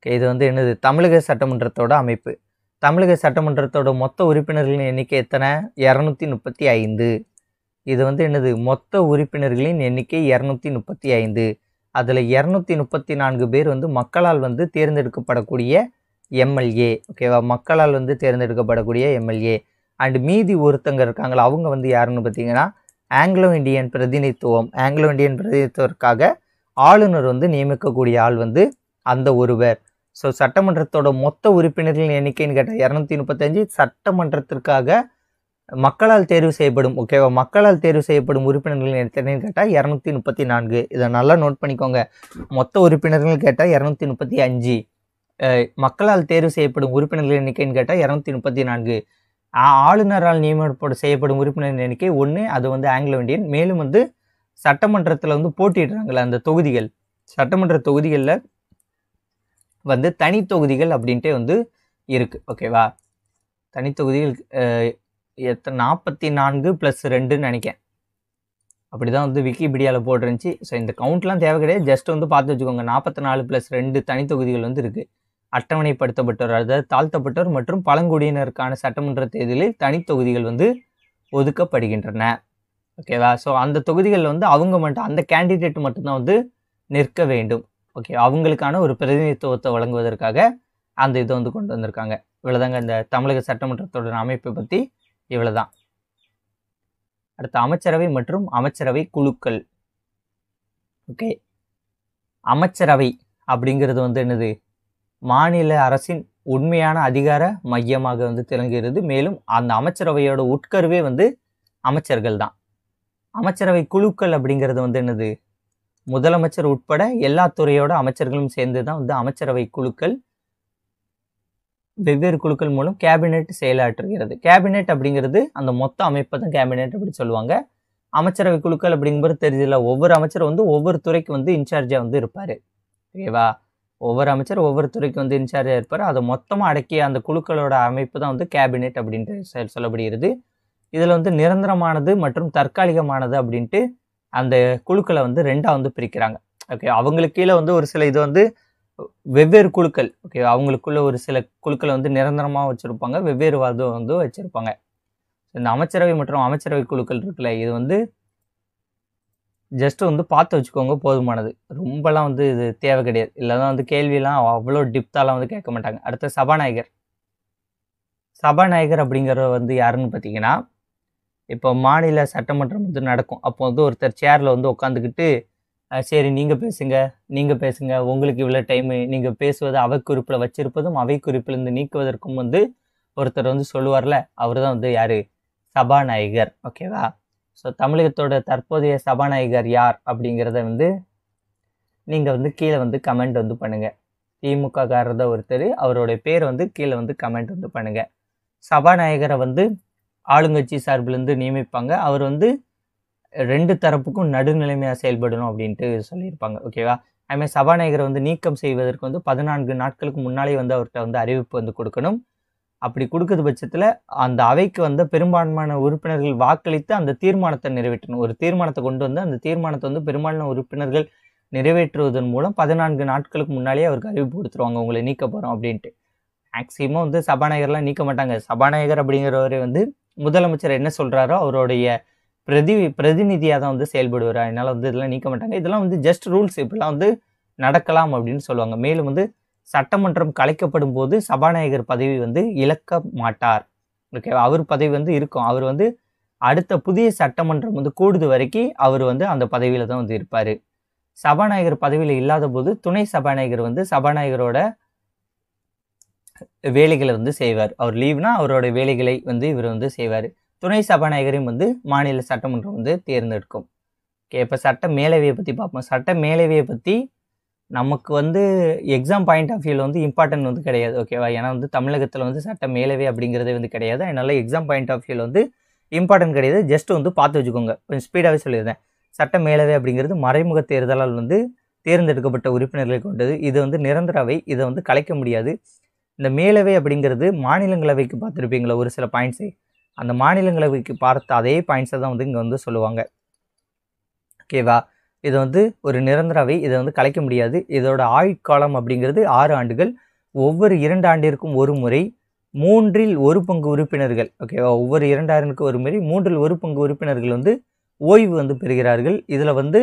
ஓகே இது வந்து என்னது தமிழக சட்டமன்றத்தோட அமைப்பு தமிழக சட்டமன்றத்தோட மொத்த உறுப்பினர்களின் எண்ணிக்கை எத்தனை இரநூத்தி முப்பத்தி ஐந்து இது வந்து என்னது மொத்த உறுப்பினர்களின் எண்ணிக்கை இரநூத்தி முப்பத்தி ஐந்து அதில் இரநூத்தி முப்பத்தி நான்கு பேர் வந்து மக்களால் வந்து தேர்ந்தெடுக்கப்படக்கூடிய எம்எல்ஏ ஓகேவா மக்களால் வந்து தேர்ந்தெடுக்கப்படக்கூடிய எம்எல்ஏ அண்டு மீதி ஒருத்தங்க இருக்காங்களா அவங்க வந்து யாருன்னு பார்த்தீங்கன்னா ஆங்கிலோ இண்டியன் பிரதிநிதித்துவம் ஆங்கிலோ இண்டியன் பிரதிநிதித்துவத்திற்காக ஆளுநர் வந்து நியமிக்கக்கூடிய ஆள் வந்து அந்த ஒருவர் ஸோ சட்டமன்றத்தோட மொத்த உறுப்பினர்களின் எண்ணிக்கைன்னு கேட்டால் இரநூத்தி முப்பத்தஞ்சு சட்டமன்றத்திற்காக மக்களால் தேர்வு செய்யப்படும் ஓகேவா மக்களால் தேர்வு செய்யப்படும் உறுப்பினர்களின் எத்தனைன்னு கேட்டால் இரநூத்தி முப்பத்தி நான்கு இதை நல்லா நோட் பண்ணிக்கோங்க மொத்த உறுப்பினர்கள் கேட்டால் இரநூத்தி முப்பத்தி அஞ்சு மக்களால் தேர்வு செய்யப்படும் உறுப்பினர்கள் எண்ணிக்கைன்னு கேட்டால் இரநூத்தி முப்பத்தி நான்கு ஆளுநரால் நியமனப்பட செய்யப்படும் உறுப்பினர் எண்ணிக்கை ஒன்று அது வந்து ஆங்கிலோ இண்டியன் மேலும் வந்து சட்டமன்றத்தில் வந்து போட்டிடுறாங்களே அந்த தொகுதிகள் சட்டமன்ற தொகுதிகளில் வந்து தனி தொகுதிகள் அப்படின்ட்டு வந்து இருக்குது ஓகேவா தனி தொகுதிகள் எத்தனை நாற்பத்தி நான்கு ப்ளஸ் ரெண்டுன்னு நினைக்கேன் அப்படி தான் வந்து விக்கிபீடியாவில் போட்டுருந்துச்சு ஸோ இந்த கவுண்ட்லாம் தேவை கிடையாது ஜஸ்ட் வந்து பார்த்து வச்சுக்கோங்க நாற்பத்தி நாலு ப்ளஸ் ரெண்டு தனி தொகுதிகள் வந்து இருக்குது அட்டவணைப்படுத்தப்பட்டோர் அதாவது தாழ்த்தப்பட்டோர் மற்றும் பழங்குடியினருக்கான சட்டமன்ற தேர்தலில் தனித்தொகுதிகள் வந்து ஒதுக்கப்படுகின்றன ஓகேவா ஸோ அந்த தொகுதிகளில் வந்து அவங்க மட்டும் அந்த கேண்டிடேட் மட்டும்தான் வந்து நிற்க வேண்டும் ஓகே அவங்களுக்கான ஒரு பிரதிநிதித்துவத்தை வழங்குவதற்காக அந்த இதை வந்து கொண்டு வந்திருக்காங்க இவ்வளோதாங்க இந்த தமிழக சட்டமன்றத்தோட அமைப்பை பற்றி இவ்வளோதான் அடுத்த அமைச்சரவை மற்றும் அமைச்சரவை குழுக்கள் ஓகே அமைச்சரவை அப்படிங்கிறது வந்து என்னது மாநில அரசின் உண்மையான அதிகார மையமாக வந்து திளங்குகிறது மேலும் அந்த அமைச்சரவையோட உட்கருவே வந்து அமைச்சர்கள் தான் அமைச்சரவை குழுக்கள் அப்படிங்கிறது வந்து என்னது முதலமைச்சர் உட்பட எல்லா துறையோட அமைச்சர்களும் சேர்ந்து தான் வந்து அமைச்சரவை குழுக்கள் வெவ்வேறு குழுக்கள் மூலம் கேபினெட் செயலாற்றுகிறது கேபினெட் அப்படிங்கிறது அந்த மொத்த அமைப்பை தான் கேபினெட் அப்படி சொல்லுவாங்க அமைச்சரவை குழுக்கள் அப்படிங்கும்போது தெரியுதுல ஒவ்வொரு அமைச்சரும் வந்து ஒவ்வொரு துறைக்கு வந்து இன்சார்ஜாக வந்து இருப்பார் ஓகேவா ஒவ்வொரு அமைச்சர் ஒவ்வொரு துறைக்கு வந்து இன்சார்ஜாக இருப்பார் அதை மொத்தமாக அடக்கிய அந்த குழுக்களோட அமைப்பு தான் வந்து கேபினெட் அப்படின்ட்டு சொல்லப்படுகிறது இதில் வந்து நிரந்தரமானது மற்றும் தற்காலிகமானது அப்படின்ட்டு அந்த குழுக்களை வந்து ரெண்டாக வந்து பிரிக்கிறாங்க ஓகே அவங்களுக்கு கீழே வந்து ஒரு சில இது வந்து வெவ்வேறு குழுக்கள் ஓகே அவங்களுக்குள்ள ஒரு சில குழுக்களை வந்து நிரந்தரமாக வச்சுருப்பாங்க வெவ்வேறு வாதம் வந்து வச்சுருப்பாங்க இந்த அமைச்சரவை மற்றும் அமைச்சரவை குழுக்கள் இருக்குல்ல இது வந்து ஜஸ்ட்டு வந்து பார்த்து வச்சுக்கோங்க போதுமானது ரொம்பலாம் வந்து இது தேவை கிடையாது தான் வந்து கேள்வியெலாம் அவ்வளோ டிப்த்தாலாம் வந்து கேட்க மாட்டாங்க அடுத்த சபாநாயகர் சபாநாயகர் அப்படிங்கிறவர் வந்து யாருன்னு பார்த்தீங்கன்னா இப்போ மாநில சட்டமன்றம் வந்து நடக்கும் அப்போ வந்து ஒருத்தர் சேரில் வந்து உட்காந்துக்கிட்டு சரி நீங்கள் பேசுங்க நீங்கள் பேசுங்க உங்களுக்கு இவ்வளோ டைமு நீங்கள் பேசுவது அவை குறிப்பில் வச்சிருப்பதும் அவை குறிப்பிலிருந்து நீக்குவதற்கும் வந்து ஒருத்தர் வந்து சொல்லுவார்ல அவர் தான் வந்து யார் சபாநாயகர் ஓகேவா ஸோ தமிழகத்தோட தற்போதைய சபாநாயகர் யார் அப்படிங்கிறத வந்து நீங்கள் வந்து கீழே வந்து கமெண்ட் வந்து பண்ணுங்கள் திமுக காரர் தான் ஒருத்தர் அவருடைய பேர் வந்து கீழே வந்து கமெண்ட் வந்து பண்ணுங்கள் சபாநாயகரை வந்து ஆளுங்கட்சி சார்பிலேருந்து நியமிப்பாங்க அவர் வந்து ரெண்டு தரப்புக்கும் நடுநிலைமையாக செயல்படணும் அப்படின்ட்டு சொல்லியிருப்பாங்க ஓகேவா அதுமாதிரி சபாநாயகரை வந்து நீக்கம் செய்வதற்கு வந்து பதினான்கு நாட்களுக்கு முன்னாலே வந்து அவர்கிட்ட வந்து அறிவிப்பு வந்து கொடுக்கணும் அப்படி கொடுக்குற பட்சத்தில் அந்த அவைக்கு வந்த பெரும்பான்மையான உறுப்பினர்கள் வாக்களித்து அந்த தீர்மானத்தை நிறைவேற்றணும் ஒரு தீர்மானத்தை கொண்டு வந்து அந்த தீர்மானத்தை வந்து பெரும்பான்மை உறுப்பினர்கள் நிறைவேற்றுவதன் மூலம் பதினான்கு நாட்களுக்கு முன்னாலேயே அவருக்கு அறிவிப்பு கொடுத்துருவாங்க உங்களை நீக்க போகிறோம் அப்படின்ட்டு மேக்சிமம் வந்து சபாநாயகர்லாம் நீக்க மாட்டாங்க சபாநாயகர் அப்படிங்கிறவரை வந்து முதலமைச்சர் என்ன சொல்கிறாரோ அவருடைய பிரதி பிரதிநிதியாக தான் வந்து செயல்படுவார் அதனால் வந்து இதெல்லாம் நீக்க மாட்டாங்க இதெல்லாம் வந்து ஜஸ்ட் ரூல்ஸ் இப்படிலாம் வந்து நடக்கலாம் அப்படின்னு சொல்லுவாங்க மேலும் வந்து சட்டமன்றம் கலைக்கப்படும் போது சபாநாயகர் பதவி வந்து இழக்க மாட்டார் ஓகே அவர் பதவி வந்து இருக்கும் அவர் வந்து அடுத்த புதிய சட்டமன்றம் வந்து கூடுது வரைக்கும் அவர் வந்து அந்த பதவியில் தான் வந்து இருப்பார் சபாநாயகர் பதவியில் இல்லாத போது துணை சபாநாயகர் வந்து சபாநாயகரோட வேலைகளை வந்து செய்வார் அவர் லீவ்னா அவரோட வேலைகளை வந்து இவர் வந்து செய்வார் துணை சபாநாயகரையும் வந்து மாநில சட்டமன்றம் வந்து தேர்ந்தெடுக்கும் ஓகே இப்போ சட்ட மேலவையை பற்றி பார்ப்போம் சட்ட மேலவையை பற்றி நமக்கு வந்து எக்ஸாம் பாயிண்ட் ஆஃப் வியூவில் வந்து இம்பார்ட்டன்ட் வந்து கிடையாது ஓகேவா ஏன்னா வந்து தமிழகத்தில் வந்து சட்டம் மேலவே அப்படிங்கிறதே வந்து கிடையாது அதனால் எக்ஸாம் பாயிண்ட் ஆஃப் வியூவில் வந்து இம்பார்ட்டன்ட் கிடையாது ஜஸ்ட் வந்து பார்த்து வச்சுக்கோங்க கொஞ்சம் ஸ்பீடாகவே சொல்லியிருந்தேன் சட்டம் மேலவே அப்படிங்கிறது மறைமுக தேர்தலால் வந்து தேர்ந்தெடுக்கப்பட்ட உறுப்பினர்களை கொண்டது இது வந்து நிரந்தரவை இதை வந்து கலைக்க முடியாது இந்த மேலவை அப்படிங்கிறது மாநிலங்களவைக்கு பார்த்துருப்பீங்களா ஒரு சில பாயிண்ட்ஸை அந்த மாநிலங்களவைக்கு பார்த்த அதே பாயிண்ட்ஸை தான் வந்து இங்கே வந்து சொல்லுவாங்க ஓகேவா இது வந்து ஒரு நிரந்தரவை இதை வந்து கலைக்க முடியாது இதோட ஆயுட்காலம் அப்படிங்கிறது ஆறு ஆண்டுகள் ஒவ்வொரு இரண்டு ஆண்டிற்கும் ஒரு முறை மூன்றில் ஒரு பங்கு உறுப்பினர்கள் ஓகேவா ஒவ்வொரு இரண்டாயிரனுக்கு ஒரு முறை மூன்றில் ஒரு பங்கு உறுப்பினர்கள் வந்து ஓய்வு வந்து பெறுகிறார்கள் இதில் வந்து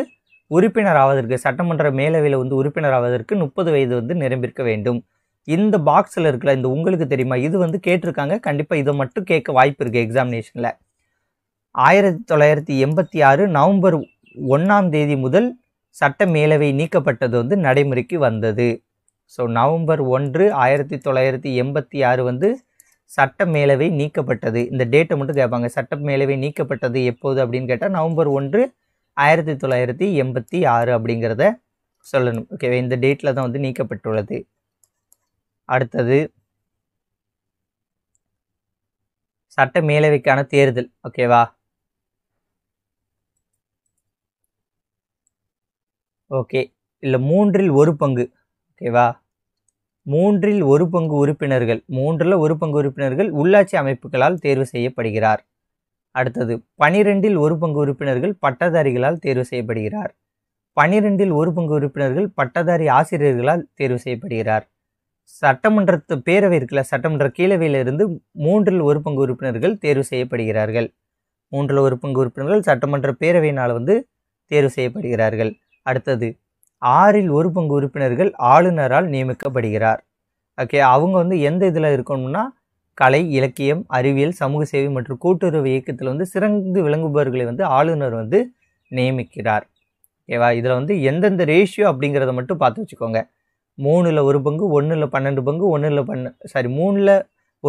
உறுப்பினர் ஆவதற்கு சட்டமன்ற மேலவையில் வந்து உறுப்பினர் ஆவதற்கு முப்பது வயது வந்து நிரம்பிருக்க வேண்டும் இந்த பாக்ஸில் இருக்கிற இந்த உங்களுக்கு தெரியுமா இது வந்து கேட்டிருக்காங்க கண்டிப்பாக இதை மட்டும் கேட்க வாய்ப்பு இருக்குது எக்ஸாமினேஷனில் ஆயிரத்தி தொள்ளாயிரத்தி எண்பத்தி ஆறு நவம்பர் ஒன்றாம் தேதி முதல் சட்ட மேலவை நீக்கப்பட்டது வந்து நடைமுறைக்கு வந்தது ஸோ நவம்பர் ஒன்று ஆயிரத்தி தொள்ளாயிரத்தி எண்பத்தி ஆறு வந்து சட்ட மேலவை நீக்கப்பட்டது இந்த டேட்டை மட்டும் கேட்பாங்க சட்ட மேலவை நீக்கப்பட்டது எப்போது அப்படின்னு கேட்டால் நவம்பர் ஒன்று ஆயிரத்தி தொள்ளாயிரத்தி எண்பத்தி ஆறு அப்படிங்கிறத சொல்லணும் ஓகேவா இந்த டேட்டில் தான் வந்து நீக்கப்பட்டுள்ளது அடுத்தது சட்ட மேலவைக்கான தேர்தல் ஓகேவா ஓகே இல்லை மூன்றில் ஒரு பங்கு ஓகேவா மூன்றில் ஒரு பங்கு உறுப்பினர்கள் மூன்றில் ஒரு பங்கு உறுப்பினர்கள் உள்ளாட்சி அமைப்புகளால் தேர்வு செய்யப்படுகிறார் அடுத்தது பனிரெண்டில் ஒரு பங்கு உறுப்பினர்கள் பட்டதாரிகளால் தேர்வு செய்யப்படுகிறார் பனிரெண்டில் ஒரு பங்கு உறுப்பினர்கள் பட்டதாரி ஆசிரியர்களால் தேர்வு செய்யப்படுகிறார் சட்டமன்றத்து பேரவை இருக்கல சட்டமன்ற கீழவையிலிருந்து மூன்றில் ஒரு பங்கு உறுப்பினர்கள் தேர்வு செய்யப்படுகிறார்கள் மூன்றில் ஒரு பங்கு உறுப்பினர்கள் சட்டமன்ற பேரவையினால் வந்து தேர்வு செய்யப்படுகிறார்கள் அடுத்தது ஆறில் ஒரு பங்கு உறுப்பினர்கள் ஆளுநரால் நியமிக்கப்படுகிறார் ஓகே அவங்க வந்து எந்த இதில் இருக்கணும்னா கலை இலக்கியம் அறிவியல் சமூக சேவை மற்றும் கூட்டுறவு இயக்கத்தில் வந்து சிறந்து விளங்குபவர்களை வந்து ஆளுநர் வந்து நியமிக்கிறார் ஓகேவா இதில் வந்து எந்தெந்த ரேஷியோ அப்படிங்கிறத மட்டும் பார்த்து வச்சுக்கோங்க மூணில் ஒரு பங்கு ஒன்றில் பன்னெண்டு பங்கு ஒன்றில் பன்ன சாரி மூணில்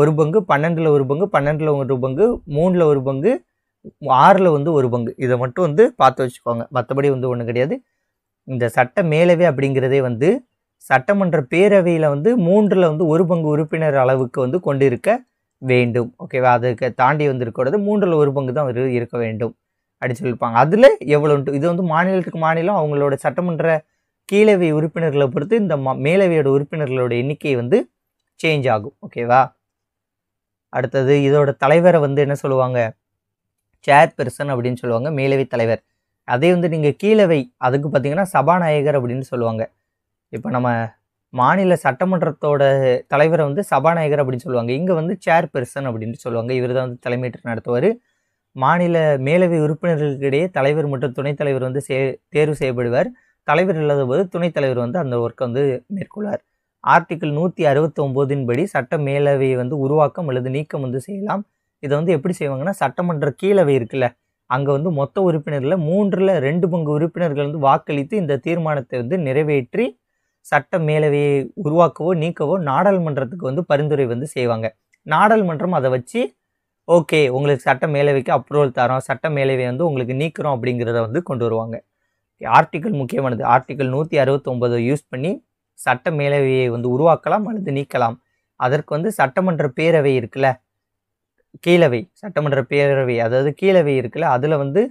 ஒரு பங்கு பன்னெண்டில் ஒரு பங்கு பன்னெண்டில் ஒரு பங்கு மூணில் ஒரு பங்கு ஆறில் வந்து ஒரு பங்கு இதை மட்டும் வந்து பார்த்து வச்சுக்கோங்க மற்றபடி வந்து ஒன்றும் கிடையாது இந்த சட்ட மேலவை அப்படிங்கிறதே வந்து சட்டமன்ற பேரவையில் வந்து மூன்றில் வந்து ஒரு பங்கு உறுப்பினர் அளவுக்கு வந்து கொண்டிருக்க வேண்டும் ஓகேவா அதுக்கு தாண்டி வந்திருக்கிறது மூன்றில் ஒரு பங்கு தான் இருக்க வேண்டும் அப்படின்னு சொல்லியிருப்பாங்க அதில் எவ்வளோன்ட்டு இது வந்து மாநிலத்துக்கு மாநிலம் அவங்களோட சட்டமன்ற கீழவை உறுப்பினர்களை பொறுத்து இந்த மேலவையோட உறுப்பினர்களோட எண்ணிக்கை வந்து சேஞ்ச் ஆகும் ஓகேவா அடுத்தது இதோட தலைவரை வந்து என்ன சொல்லுவாங்க சேர்பர்சன் அப்படின்னு சொல்லுவாங்க மேலவை தலைவர் அதே வந்து நீங்கள் கீழவை அதுக்கு பார்த்தீங்கன்னா சபாநாயகர் அப்படின்னு சொல்லுவாங்க இப்போ நம்ம மாநில சட்டமன்றத்தோட தலைவரை வந்து சபாநாயகர் அப்படின்னு சொல்லுவாங்க இங்கே வந்து சேர் பெர்சன் அப்படின்னு சொல்லுவாங்க இவர் தான் வந்து தலைமையேற்று நடத்துவார் மாநில மேலவை உறுப்பினர்களுக்கிடையே தலைவர் மற்றும் துணைத் தலைவர் வந்து சே தேர்வு செய்யப்படுவார் தலைவர் இல்லாத போது துணைத் தலைவர் வந்து அந்த ஒர்க்கை வந்து மேற்கொள்வார் ஆர்டிக்கிள் நூற்றி அறுபத்தி படி சட்ட மேலவையை வந்து உருவாக்கம் அல்லது நீக்கம் வந்து செய்யலாம் இதை வந்து எப்படி செய்வாங்கன்னா சட்டமன்ற கீழவை இருக்குல்ல அங்கே வந்து மொத்த உறுப்பினரில் மூன்றில் ரெண்டு பங்கு உறுப்பினர்கள் வந்து வாக்களித்து இந்த தீர்மானத்தை வந்து நிறைவேற்றி சட்ட மேலவையை உருவாக்கவோ நீக்கவோ நாடாளுமன்றத்துக்கு வந்து பரிந்துரை வந்து செய்வாங்க நாடாளுமன்றம் அதை வச்சு ஓகே உங்களுக்கு சட்ட மேலவைக்கு அப்ரூவல் தரோம் சட்ட மேலவை வந்து உங்களுக்கு நீக்கிறோம் அப்படிங்கிறத வந்து கொண்டு வருவாங்க ஆர்டிக்கல் முக்கியமானது ஆர்டிக்கல் நூற்றி அறுபத்தொம்பதை யூஸ் பண்ணி சட்ட மேலவையை வந்து உருவாக்கலாம் அல்லது நீக்கலாம் அதற்கு வந்து சட்டமன்ற பேரவை இருக்குல்ல கீழவை சட்டமன்ற பேரவை அதாவது கீழவை இருக்குல்ல அதில் வந்து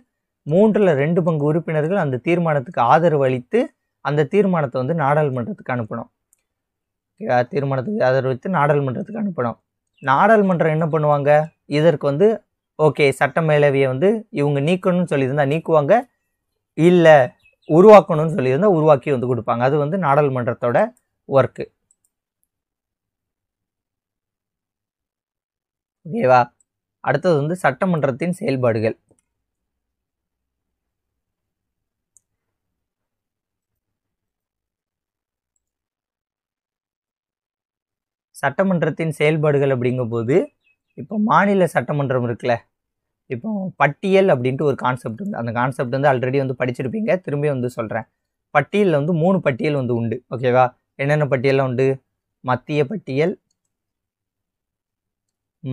மூன்றில் ரெண்டு பங்கு உறுப்பினர்கள் அந்த தீர்மானத்துக்கு ஆதரவு அளித்து அந்த தீர்மானத்தை வந்து நாடாளுமன்றத்துக்கு அனுப்பணும் தீர்மானத்துக்கு ஆதரவளித்து நாடாளுமன்றத்துக்கு அனுப்பணும் நாடாளுமன்றம் என்ன பண்ணுவாங்க இதற்கு வந்து ஓகே சட்ட மேலவையை வந்து இவங்க நீக்கணும்னு சொல்லியிருந்தால் நீக்குவாங்க இல்லை உருவாக்கணும்னு சொல்லியிருந்தால் உருவாக்கி வந்து கொடுப்பாங்க அது வந்து நாடாளுமன்றத்தோட ஒர்க்கு ஓகேவா அடுத்தது வந்து சட்டமன்றத்தின் செயல்பாடுகள் சட்டமன்றத்தின் செயல்பாடுகள் அப்படிங்கும்போது இப்போ மாநில சட்டமன்றம் இருக்குல்ல இப்போ பட்டியல் அப்படின்ட்டு ஒரு கான்செப்ட் உண்டு அந்த கான்செப்ட் வந்து ஆல்ரெடி வந்து படிச்சிருப்பீங்க திரும்பி வந்து சொல்கிறேன் பட்டியலில் வந்து மூணு பட்டியல் வந்து உண்டு ஓகேவா என்னென்ன பட்டியலாம் உண்டு மத்திய பட்டியல்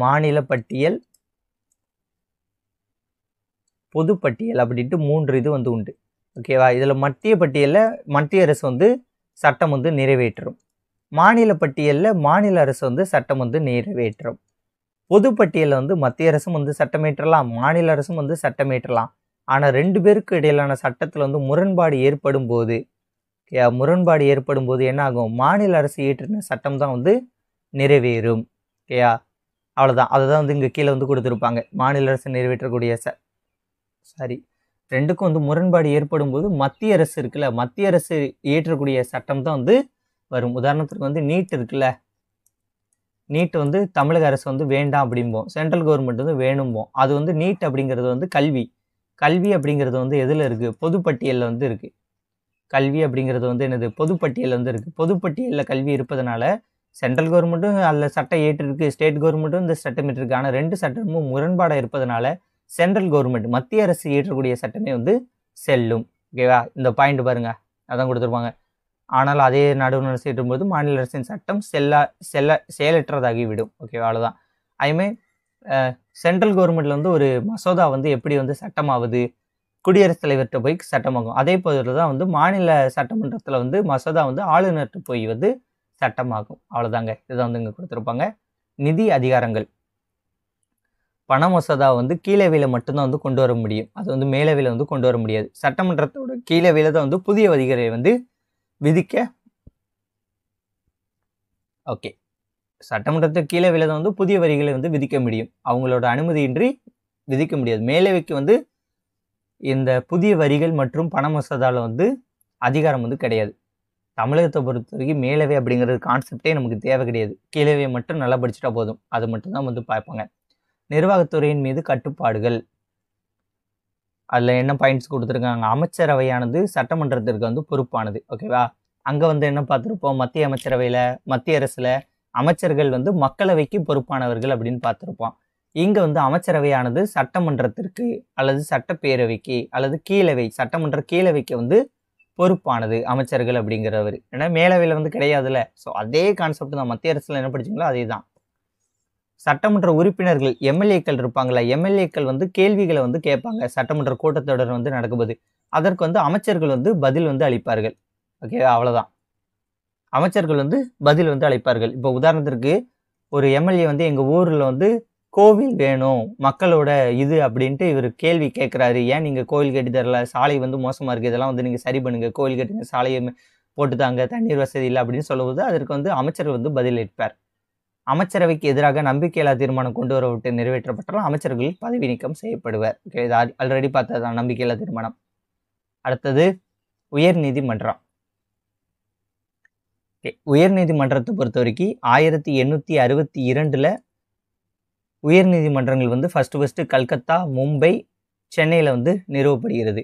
மாநில பட்டியல் பொது பட்டியல் அப்படின்ட்டு மூன்று இது வந்து உண்டு ஓகேவா இதில் மத்திய பட்டியலில் மத்திய அரசு வந்து சட்டம் வந்து நிறைவேற்றும் மாநில பட்டியலில் மாநில அரசு வந்து சட்டம் வந்து நிறைவேற்றும் பொது பட்டியலில் வந்து மத்திய அரசும் வந்து சட்டமேற்றலாம் மாநில அரசும் வந்து சட்டமேற்றலாம் ஆனால் ரெண்டு பேருக்கு இடையிலான சட்டத்தில் வந்து முரண்பாடு ஏற்படும் போது முரண்பாடு ஏற்படும் போது என்ன ஆகும் மாநில அரசு இயற்றின சட்டம் தான் வந்து நிறைவேறும் ஓகேயா அவ்வளோதான் அதை தான் வந்து இங்கே கீழே வந்து கொடுத்துருப்பாங்க மாநில அரசு நிறைவேற்றக்கூடிய ச சாரி ரெண்டுக்கும் வந்து முரண்பாடு ஏற்படும் போது மத்திய அரசு இருக்குல்ல மத்திய அரசு இயற்றக்கூடிய சட்டம் தான் வந்து வரும் உதாரணத்துக்கு வந்து நீட் இருக்குல்ல நீட் வந்து தமிழக அரசு வந்து வேண்டாம் அப்படிம்போம் சென்ட்ரல் கவர்மெண்ட் வந்து வேணும்போம் அது வந்து நீட் அப்படிங்கிறது வந்து கல்வி கல்வி அப்படிங்கிறது வந்து எதில் இருக்குது பொதுப்பட்டியலில் வந்து இருக்குது கல்வி அப்படிங்கிறது வந்து என்னது பொதுப்பட்டியல் வந்து இருக்குது பொதுப்பட்டியலில் கல்வி இருப்பதனால சென்ட்ரல் கவர்மெண்ட்டும் அதில் சட்டம் ஏற்றிருக்கு ஸ்டேட் கவர்மெண்ட்டும் இந்த சட்டம் ஏற்றிருக்கு ஆனால் ரெண்டு சட்டமும் முரண்பாடாக இருப்பதனால சென்ட்ரல் கவர்மெண்ட் மத்திய அரசு இயற்றக்கூடிய சட்டமே வந்து செல்லும் ஓகேவா இந்த பாயிண்ட் பாருங்க அதான் கொடுத்துருப்பாங்க ஆனால் அதே நடுவு அரசு இயற்றும்போது மாநில அரசின் சட்டம் செல்லா செல்ல செயலற்றதாகிவிடும் ஓகேவா அவ்வளோதான் அதுமே சென்ட்ரல் கவர்மெண்ட்ல வந்து ஒரு மசோதா வந்து எப்படி வந்து சட்டமாவது குடியரசுத் தலைவர்கிட்ட போய் சட்டமாகும் அதே போல தான் வந்து மாநில சட்டமன்றத்தில் வந்து மசோதா வந்து ஆளுநர்கிட்ட போய் வந்து சட்டமாகும் அவ்வளோதாங்க இதுதான் வந்து இங்கே கொடுத்துருப்பாங்க நிதி அதிகாரங்கள் பண மசோதா வந்து கீழவையில் மட்டும்தான் வந்து கொண்டு வர முடியும் அது வந்து மேலவையில் வந்து கொண்டு வர முடியாது சட்டமன்றத்தோட கீழே வில தான் வந்து புதிய அதிகாரியை வந்து விதிக்க ஓகே சட்டமன்றத்தை கீழே விழுத வந்து புதிய வரிகளை வந்து விதிக்க முடியும் அவங்களோட அனுமதியின்றி விதிக்க முடியாது மேலவைக்கு வந்து இந்த புதிய வரிகள் மற்றும் பண மசோதாவில் வந்து அதிகாரம் வந்து கிடையாது தமிழகத்தை பொறுத்த வரைக்கும் மேலவை அப்படிங்கிறது கான்செப்டே நமக்கு தேவை கிடையாது கீழவே மட்டும் நல்லா படிச்சுட்டா போதும் அது மட்டும்தான் வந்து பார்ப்பாங்க நிர்வாகத்துறையின் மீது கட்டுப்பாடுகள் அதில் என்ன பாயிண்ட்ஸ் கொடுத்துருக்காங்க அமைச்சரவையானது சட்டமன்றத்திற்கு வந்து பொறுப்பானது ஓகேவா அங்கே வந்து என்ன பார்த்துருப்போம் மத்திய அமைச்சரவையில் மத்திய அரசில் அமைச்சர்கள் வந்து மக்களவைக்கு பொறுப்பானவர்கள் அப்படின்னு பார்த்துருப்போம் இங்கே வந்து அமைச்சரவையானது சட்டமன்றத்திற்கு அல்லது சட்டப்பேரவைக்கு அல்லது கீழவை சட்டமன்ற கீழவைக்கு வந்து பொறுப்பானது அமைச்சர்கள் அப்படிங்கிறவர் ஏன்னா மேலவையில் வந்து கிடையாதுல்ல ஸோ அதே கான்செப்ட் தான் மத்திய அரசில் என்ன படிச்சிங்களோ அதே தான் சட்டமன்ற உறுப்பினர்கள் எம்எல்ஏக்கள் இருப்பாங்களா எம்எல்ஏக்கள் வந்து கேள்விகளை வந்து கேட்பாங்க சட்டமன்ற கூட்டத்தொடர் வந்து நடக்கும்போது அதற்கு வந்து அமைச்சர்கள் வந்து பதில் வந்து அளிப்பார்கள் ஓகே அவ்வளோதான் அமைச்சர்கள் வந்து பதில் வந்து அளிப்பார்கள் இப்போ உதாரணத்திற்கு ஒரு எம்எல்ஏ வந்து எங்கள் ஊரில் வந்து கோவில் வேணும் மக்களோட இது அப்படின்ட்டு இவர் கேள்வி கேட்குறாரு ஏன் நீங்கள் கோவில் கட்டி தரல சாலை வந்து மோசமாக இருக்குது இதெல்லாம் வந்து நீங்கள் சரி பண்ணுங்கள் கோவில் கட்டுங்க சாலையை போட்டு தாங்க தண்ணீர் வசதி இல்லை அப்படின்னு சொல்லும்போது அதற்கு வந்து அமைச்சர் வந்து பதிலளிப்பார் அமைச்சரவைக்கு எதிராக நம்பிக்கையில்லா தீர்மானம் கொண்டு வரவிட்டு நிறைவேற்றப்பட்டாலும் அமைச்சர்கள் பதவி நீக்கம் செய்யப்படுவர் ஓகே இது ஆல்ரெடி பார்த்ததுதான் நம்பிக்கையில்லா தீர்மானம் அடுத்தது உயர் நீதிமன்றம் ஓகே உயர் நீதிமன்றத்தை பொறுத்த வரைக்கும் ஆயிரத்தி எண்ணூற்றி அறுபத்தி இரண்டில் உயர் நீதிமன்றங்கள் வந்து ஃபஸ்ட்டு ஃபஸ்ட்டு கல்கத்தா மும்பை சென்னையில் வந்து நிறுவப்படுகிறது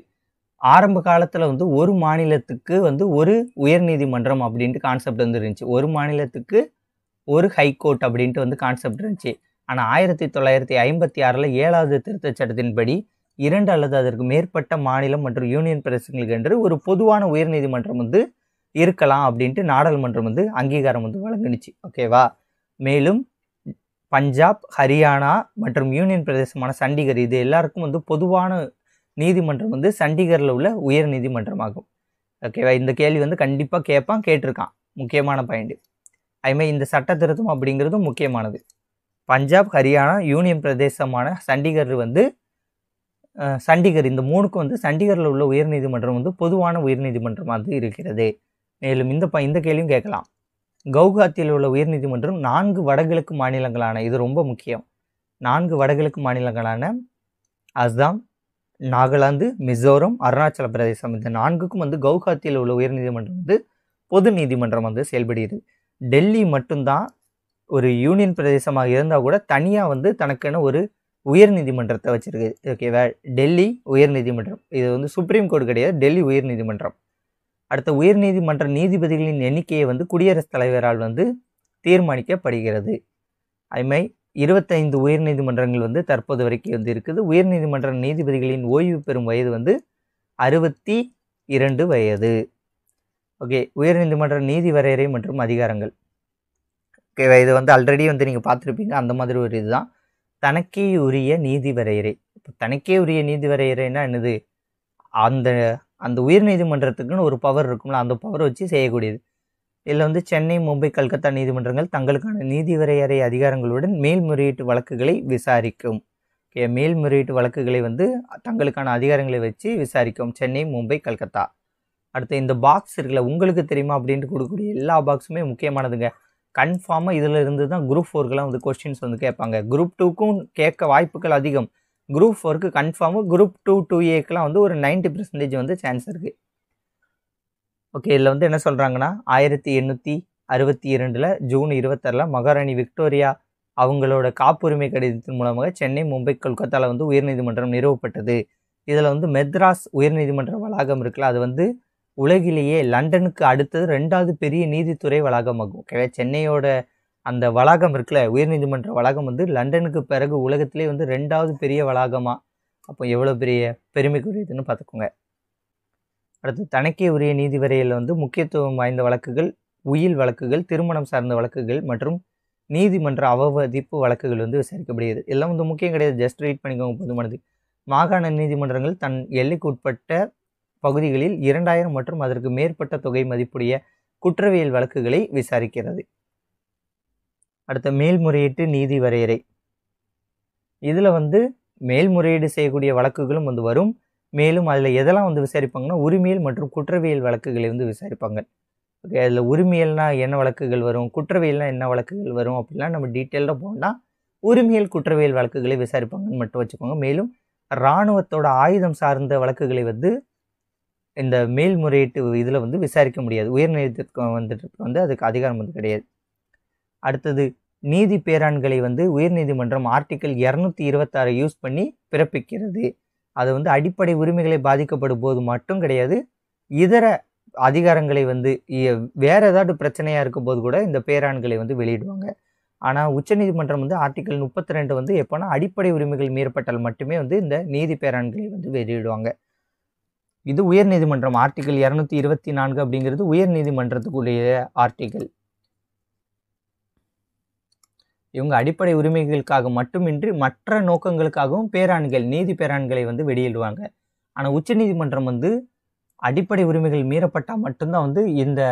ஆரம்ப காலத்தில் வந்து ஒரு மாநிலத்துக்கு வந்து ஒரு உயர் நீதிமன்றம் அப்படின்ட்டு கான்செப்ட் வந்து இருந்துச்சு ஒரு மாநிலத்துக்கு ஒரு ஹைகோர்ட் அப்படின்ட்டு வந்து கான்செப்ட் இருந்துச்சு ஆனால் ஆயிரத்தி தொள்ளாயிரத்தி ஐம்பத்தி ஆறில் ஏழாவது திருத்தச் சட்டத்தின்படி இரண்டு அல்லது அதற்கு மேற்பட்ட மாநிலம் மற்றும் யூனியன் பிரதேசங்களுக்கு என்று ஒரு பொதுவான உயர்நீதிமன்றம் வந்து இருக்கலாம் அப்படின்ட்டு நாடாளுமன்றம் வந்து அங்கீகாரம் வந்து வழங்கினுச்சு ஓகேவா மேலும் பஞ்சாப் ஹரியானா மற்றும் யூனியன் பிரதேசமான சண்டிகர் இது எல்லாருக்கும் வந்து பொதுவான நீதிமன்றம் வந்து சண்டிகரில் உள்ள உயர் நீதிமன்றமாகும் ஓகேவா இந்த கேள்வி வந்து கண்டிப்பாக கேட்பான் கேட்டிருக்கான் முக்கியமான பாயிண்ட் அதுமாதிரி இந்த சட்ட திருத்தம் அப்படிங்கிறதும் முக்கியமானது பஞ்சாப் ஹரியானா யூனியன் பிரதேசமான சண்டிகர் வந்து சண்டிகர் இந்த மூணுக்கும் வந்து சண்டிகரில் உள்ள உயர்நீதிமன்றம் வந்து பொதுவான உயர்நீதிமன்றமாக வந்து இருக்கிறது மேலும் இந்த ப இந்த கேள்வியும் கேட்கலாம் கவுகாத்தியில் உள்ள உயர்நீதிமன்றம் நான்கு வடகிழக்கு மாநிலங்களான இது ரொம்ப முக்கியம் நான்கு வடகிழக்கு மாநிலங்களான அஸ்ஸாம் நாகாலாந்து மிசோரம் அருணாச்சல பிரதேசம் இந்த நான்குக்கும் வந்து கவுகாத்தியில் உள்ள உயர்நீதிமன்றம் வந்து பொது நீதிமன்றம் வந்து செயல்படுகிறது டெல்லி மட்டும்தான் ஒரு யூனியன் பிரதேசமாக இருந்தால் கூட தனியாக வந்து தனக்கென ஒரு உயர்நீதிமன்றத்தை வச்சுருக்கு ஓகேவா டெல்லி உயர்நீதிமன்றம் இது வந்து சுப்ரீம் கோர்ட் கிடையாது டெல்லி உயர்நீதிமன்றம் அடுத்த உயர்நீதிமன்ற நீதிபதிகளின் எண்ணிக்கையை வந்து குடியரசுத் தலைவரால் வந்து தீர்மானிக்கப்படுகிறது அதுமாரி இருபத்தைந்து உயர்நீதிமன்றங்கள் வந்து தற்போது வரைக்கும் வந்து இருக்குது உயர்நீதிமன்ற நீதிபதிகளின் ஓய்வு பெறும் வயது வந்து அறுபத்தி இரண்டு வயது ஓகே உயர்நீதிமன்ற நீதி வரையறை மற்றும் அதிகாரங்கள் ஓகேவா இது வந்து ஆல்ரெடி வந்து நீங்கள் பார்த்துருப்பீங்க அந்த மாதிரி ஒரு இதுதான் தனக்கே உரிய நீதி வரையறை இப்போ தனக்கே உரிய நீதி வரையறைன்னா என்னது அந்த அந்த உயர் நீதிமன்றத்துக்குன்னு ஒரு பவர் இருக்கும்ல அந்த பவர் வச்சு செய்யக்கூடியது இதில் வந்து சென்னை மும்பை கல்கத்தா நீதிமன்றங்கள் தங்களுக்கான நீதி வரையறை அதிகாரங்களுடன் மேல்முறையீட்டு வழக்குகளை விசாரிக்கும் ஓகே மேல்முறையீட்டு வழக்குகளை வந்து தங்களுக்கான அதிகாரங்களை வச்சு விசாரிக்கும் சென்னை மும்பை கல்கத்தா அடுத்து இந்த பாக்ஸ் இருக்குல்ல உங்களுக்கு தெரியுமா அப்படின்ட்டு கொடுக்கக்கூடிய எல்லா பாக்ஸுமே முக்கியமானதுங்க கன்ஃபார்மாக இதில் இருந்து தான் குரூப் ஃபோர்க்கெலாம் வந்து கொஸ்டின்ஸ் வந்து கேட்பாங்க குரூப் டூக்கும் கேட்க வாய்ப்புகள் அதிகம் குரூப் ஃபோருக்கு கன்ஃபார்மாக குரூப் டூ டூ ஏக்கெலாம் வந்து ஒரு நைன்ட்டி பர்சன்டேஜ் வந்து சான்ஸ் இருக்குது ஓகே இதில் வந்து என்ன சொல்கிறாங்கன்னா ஆயிரத்தி எண்ணூற்றி அறுபத்தி இரண்டில் ஜூன் இருபத்தாறில் மகாராணி விக்டோரியா அவங்களோட காப்புரிமை கடிதத்தின் மூலமாக சென்னை மும்பை கொல்கத்தாவில் வந்து உயர்நீதிமன்றம் நிறுவப்பட்டது இதில் வந்து மெத்ராஸ் உயர்நீதிமன்ற வளாகம் இருக்குல்ல அது வந்து உலகிலேயே லண்டனுக்கு அடுத்தது ரெண்டாவது பெரிய நீதித்துறை வளாகமாகும் ஓகேவா சென்னையோட அந்த வளாகம் இருக்குல்ல உயர்நீதிமன்ற வளாகம் வந்து லண்டனுக்கு பிறகு உலகத்திலே வந்து ரெண்டாவது பெரிய வளாகமாக அப்போ எவ்வளோ பெரிய பெருமைக்குரியதுன்னு பார்த்துக்கோங்க அடுத்து தனக்கே உரிய நீதி வரையில் வந்து முக்கியத்துவம் வாய்ந்த வழக்குகள் உயில் வழக்குகள் திருமணம் சார்ந்த வழக்குகள் மற்றும் நீதிமன்ற அவதிப்பு வழக்குகள் வந்து விசாரிக்கப்படுகிறது எல்லாம் வந்து முக்கியம் கிடையாது ஜஸ்ட் ரீட் பண்ணிக்கோங்க போதுமானது மாகாண நீதிமன்றங்கள் தன் எல்லைக்கு உட்பட்ட பகுதிகளில் இரண்டாயிரம் மற்றும் அதற்கு மேற்பட்ட தொகை மதிப்புடைய குற்றவியல் வழக்குகளை விசாரிக்கிறது அடுத்த மேல்முறையீட்டு நீதி வரையறை இதில் வந்து மேல்முறையீடு செய்யக்கூடிய வழக்குகளும் வந்து வரும் மேலும் அதில் எதெல்லாம் வந்து விசாரிப்பாங்கன்னா உரிமையல் மற்றும் குற்றவியல் வழக்குகளை வந்து விசாரிப்பாங்க ஓகே அதில் உரிமையல்னால் என்ன வழக்குகள் வரும் குற்றவியல்னால் என்ன வழக்குகள் வரும் அப்படிலாம் நம்ம டீட்டெயில்டாக போனால் உரிமையல் குற்றவியல் வழக்குகளை விசாரிப்பாங்கன்னு மட்டும் வச்சுக்கோங்க மேலும் இராணுவத்தோட ஆயுதம் சார்ந்த வழக்குகளை வந்து இந்த மேல்முறையீட்டு இதில் வந்து விசாரிக்க முடியாது உயர்நீதிக்கு வந்துட்டு வந்து அதுக்கு அதிகாரம் வந்து கிடையாது அடுத்தது நீதி பேராண்களை வந்து உயர்நீதிமன்றம் ஆர்டிக்கல் இரநூத்தி இருபத்தாறு யூஸ் பண்ணி பிறப்பிக்கிறது அது வந்து அடிப்படை உரிமைகளை பாதிக்கப்படும் போது மட்டும் கிடையாது இதர அதிகாரங்களை வந்து வேறு ஏதாவது பிரச்சனையாக இருக்கும்போது கூட இந்த பேராண்களை வந்து வெளியிடுவாங்க ஆனால் உச்சநீதிமன்றம் வந்து ஆர்டிக்கல் முப்பத்தி ரெண்டு வந்து எப்போனா அடிப்படை உரிமைகள் மீறப்பட்டால் மட்டுமே வந்து இந்த நீதி பேராண்களை வந்து வெளியிடுவாங்க இது உயர்நீதிமன்றம் ஆர்டிகல் இரநூத்தி இருபத்தி நான்கு அப்படிங்கிறது உயர்நீதிமன்றத்துக்குரிய ஆர்டிகல் இவங்க அடிப்படை உரிமைகளுக்காக மட்டுமின்றி மற்ற நோக்கங்களுக்காகவும் பேராண்கள் நீதி பேராண்களை வந்து வெளியிடுவாங்க ஆனால் உச்சநீதிமன்றம் வந்து அடிப்படை உரிமைகள் மீறப்பட்டால் மட்டும்தான் வந்து இந்த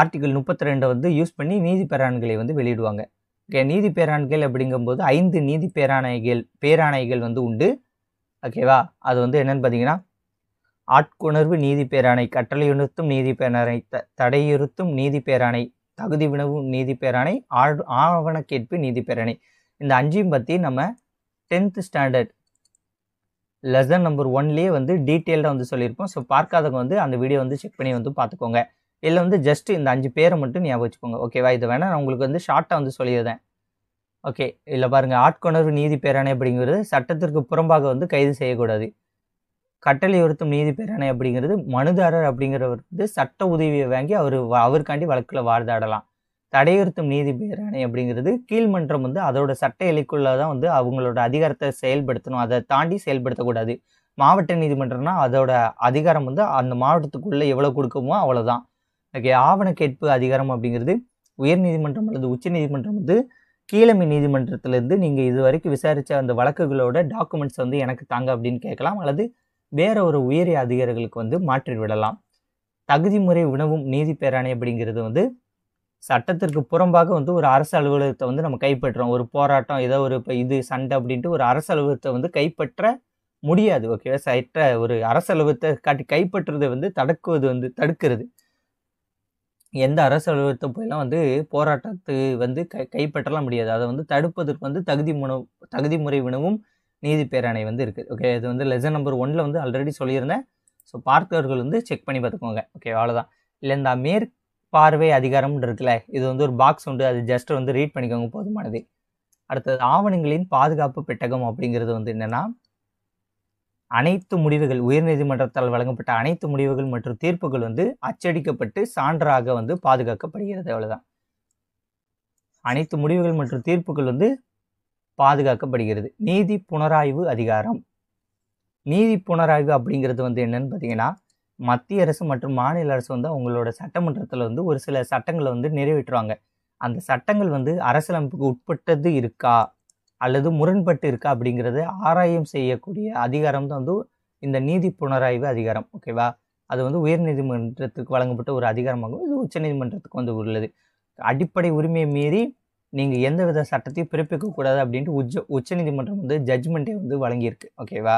ஆர்டிகல் முப்பத்தி ரெண்டை வந்து யூஸ் பண்ணி நீதி பேராண்களை வந்து வெளியிடுவாங்க ஓகே நீதி பேராண்கள் அப்படிங்கும்போது ஐந்து நீதி பேராணைகள் பேராணைகள் வந்து உண்டு ஓகேவா அது வந்து என்னென்னு பார்த்தீங்கன்னா ஆட்குணர்வு நீதி பேராணை கட்டளையுணர்த்தும் நீதி பேராணை த தடையுறுத்தும் நீதி பேராணை தகுதி வினவு நீதி பேராணை ஆழ் ஆவண கேட்பு நீதி பேராணை இந்த அஞ்சையும் பற்றி நம்ம டென்த் ஸ்டாண்டர்ட் லெசன் நம்பர் ஒன்லேயே வந்து டீட்டெயில்டாக வந்து சொல்லியிருப்போம் ஸோ பார்க்காதவங்க வந்து அந்த வீடியோ வந்து செக் பண்ணி வந்து பார்த்துக்கோங்க இல்லை வந்து ஜஸ்ட் இந்த அஞ்சு பேரை மட்டும் ஞாபகம் வச்சுக்கோங்க ஓகேவா இது வேணால் நான் உங்களுக்கு வந்து ஷார்ட்டாக வந்து சொல்லியிருந்தேன் ஓகே இல்லை பாருங்கள் ஆட்கொணர்வு நீதி பேராணை அப்படிங்கிறது சட்டத்திற்கு புறம்பாக வந்து கைது செய்யக்கூடாது கட்டளை உறுத்தும் நீதி பேராணை அப்படிங்கிறது மனுதாரர் அப்படிங்கிறவர் வந்து சட்ட உதவியை வாங்கி அவர் அவருக்காண்டி வழக்கில் வாழ்ந்தாடலாம் தடையுறுத்தும் நீதி பேராணை அப்படிங்கிறது கீழ்மன்றம் வந்து அதோட சட்ட எல்லைக்குள்ளே தான் வந்து அவங்களோட அதிகாரத்தை செயல்படுத்தணும் அதை தாண்டி செயல்படுத்தக்கூடாது மாவட்ட நீதிமன்றம்னா அதோட அதிகாரம் வந்து அந்த மாவட்டத்துக்குள்ளே எவ்வளோ கொடுக்குமோ அவ்வளோதான் ஓகே ஆவண கேட்பு அதிகாரம் அப்படிங்கிறது உயர் நீதிமன்றம் அல்லது உச்ச நீதிமன்றம் வந்து கீழமை நீதிமன்றத்திலேருந்து நீங்கள் இது வரைக்கும் விசாரித்த அந்த வழக்குகளோட டாக்குமெண்ட்ஸ் வந்து எனக்கு தாங்க அப்படின்னு கேட்கலாம் அல்லது வேற ஒரு உயரிய அதிகாரிகளுக்கு வந்து மாற்றி விடலாம் தகுதி முறை உணவும் நீதி பேராணை அப்படிங்கிறது வந்து சட்டத்திற்கு புறம்பாக வந்து ஒரு அரசு அலுவலகத்தை வந்து நம்ம கைப்பற்றுறோம் ஒரு போராட்டம் ஏதோ ஒரு இப்போ இது சண்டை அப்படின்ட்டு ஒரு அரசு அலுவலகத்தை வந்து கைப்பற்ற முடியாது ஓகே சட்ட ஒரு அரசு அலுவலகத்தை காட்டி கைப்பற்றுறதை வந்து தடுக்குவது வந்து தடுக்கிறது எந்த அரசு அலுவலகத்தை போயெல்லாம் வந்து போராட்டத்து வந்து கை கைப்பற்றலாம் முடியாது அதை வந்து தடுப்பதற்கு வந்து தகுதி உணவு தகுதி முறை உணவும் நீதி பேரணை வந்து இருக்குது ஓகே இது வந்து லெசன் நம்பர் ஒன்ல வந்து ஆல்ரெடி சொல்லியிருந்தேன் ஸோ பார்த்தவர்கள் வந்து செக் பண்ணி பார்த்துக்கோங்க ஓகே அவ்வளோதான் இல்லை இந்த மேற்பார்வை அதிகாரம்னு இருக்குல்ல இது வந்து ஒரு பாக்ஸ் உண்டு அது ஜஸ்ட் வந்து ரீட் பண்ணிக்கோங்க போதுமானது அடுத்தது ஆவணங்களின் பாதுகாப்பு பெட்டகம் அப்படிங்கிறது வந்து என்னென்னா அனைத்து முடிவுகள் உயர்நீதிமன்றத்தால் வழங்கப்பட்ட அனைத்து முடிவுகள் மற்றும் தீர்ப்புகள் வந்து அச்சடிக்கப்பட்டு சான்றாக வந்து பாதுகாக்கப்படுகிறது அவ்வளோதான் அனைத்து முடிவுகள் மற்றும் தீர்ப்புகள் வந்து பாதுகாக்கப்படுகிறது நீதி புனராய்வு அதிகாரம் நீதி புனராய்வு அப்படிங்கிறது வந்து என்னன்னு பார்த்தீங்கன்னா மத்திய அரசு மற்றும் மாநில அரசு வந்து அவங்களோட சட்டமன்றத்தில் வந்து ஒரு சில சட்டங்களை வந்து நிறைவேற்றுவாங்க அந்த சட்டங்கள் வந்து அரசியலமைப்புக்கு உட்பட்டது இருக்கா அல்லது முரண்பட்டு இருக்கா அப்படிங்கிறத ஆராயம் செய்யக்கூடிய அதிகாரம் தான் வந்து இந்த நீதி புனராய்வு அதிகாரம் ஓகேவா அது வந்து உயர்நீதிமன்றத்துக்கு வழங்கப்பட்ட ஒரு அதிகாரமாகவும் இது உச்சநீதிமன்றத்துக்கு வந்து உள்ளது அடிப்படை உரிமையை மீறி நீங்கள் எந்த வித சட்டத்தையும் பிறப்பிக்கக்கூடாது அப்படின்ட்டு உச்ச உச்சநீதிமன்றம் வந்து ஜட்ஜ்மெண்ட்டே வந்து வழங்கியிருக்கு ஓகேவா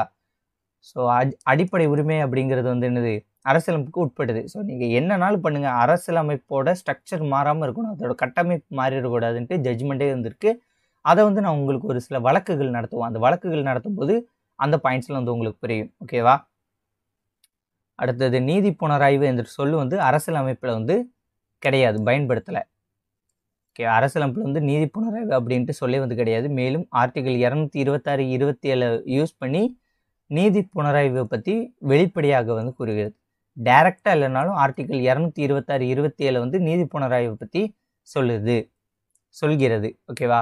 ஸோ அடிப்படை உரிமை அப்படிங்கிறது வந்து என்னது அரசியலமைப்புக்கு உட்படுது ஸோ நீங்கள் என்னன்னாலும் பண்ணுங்கள் அரசியலமைப்போட ஸ்ட்ரக்சர் மாறாமல் இருக்கணும் அதோட கட்டமைப்பு மாறிடக்கூடாதுன்ட்டு ஜட்ஜ்மெண்ட்டே வந்திருக்கு அதை வந்து நான் உங்களுக்கு ஒரு சில வழக்குகள் நடத்துவோம் அந்த வழக்குகள் நடத்தும்போது அந்த பாயிண்ட்ஸில் வந்து உங்களுக்கு புரியும் ஓகேவா அடுத்தது நீதி புனராய்வு என்ற சொல்லு வந்து அரசியலமைப்பில் வந்து கிடையாது பயன்படுத்தலை அரசியலமைப்பில் வந்து நீதி புனராய்வு அப்படின்ட்டு சொல்லி வந்து கிடையாது மேலும் ஆர்டிகல் இரநூத்தி இருபத்தாறு இருபத்தி ஏழு யூஸ் பண்ணி நீதி புனராய்வை பற்றி வெளிப்படையாக வந்து கூறுகிறது டைரக்டாக இல்லைனாலும் ஆர்டிகிள் இரநூத்தி இருபத்தாறு இருபத்தி ஏழு வந்து நீதி புனராய்வை பற்றி சொல்லுது சொல்கிறது ஓகேவா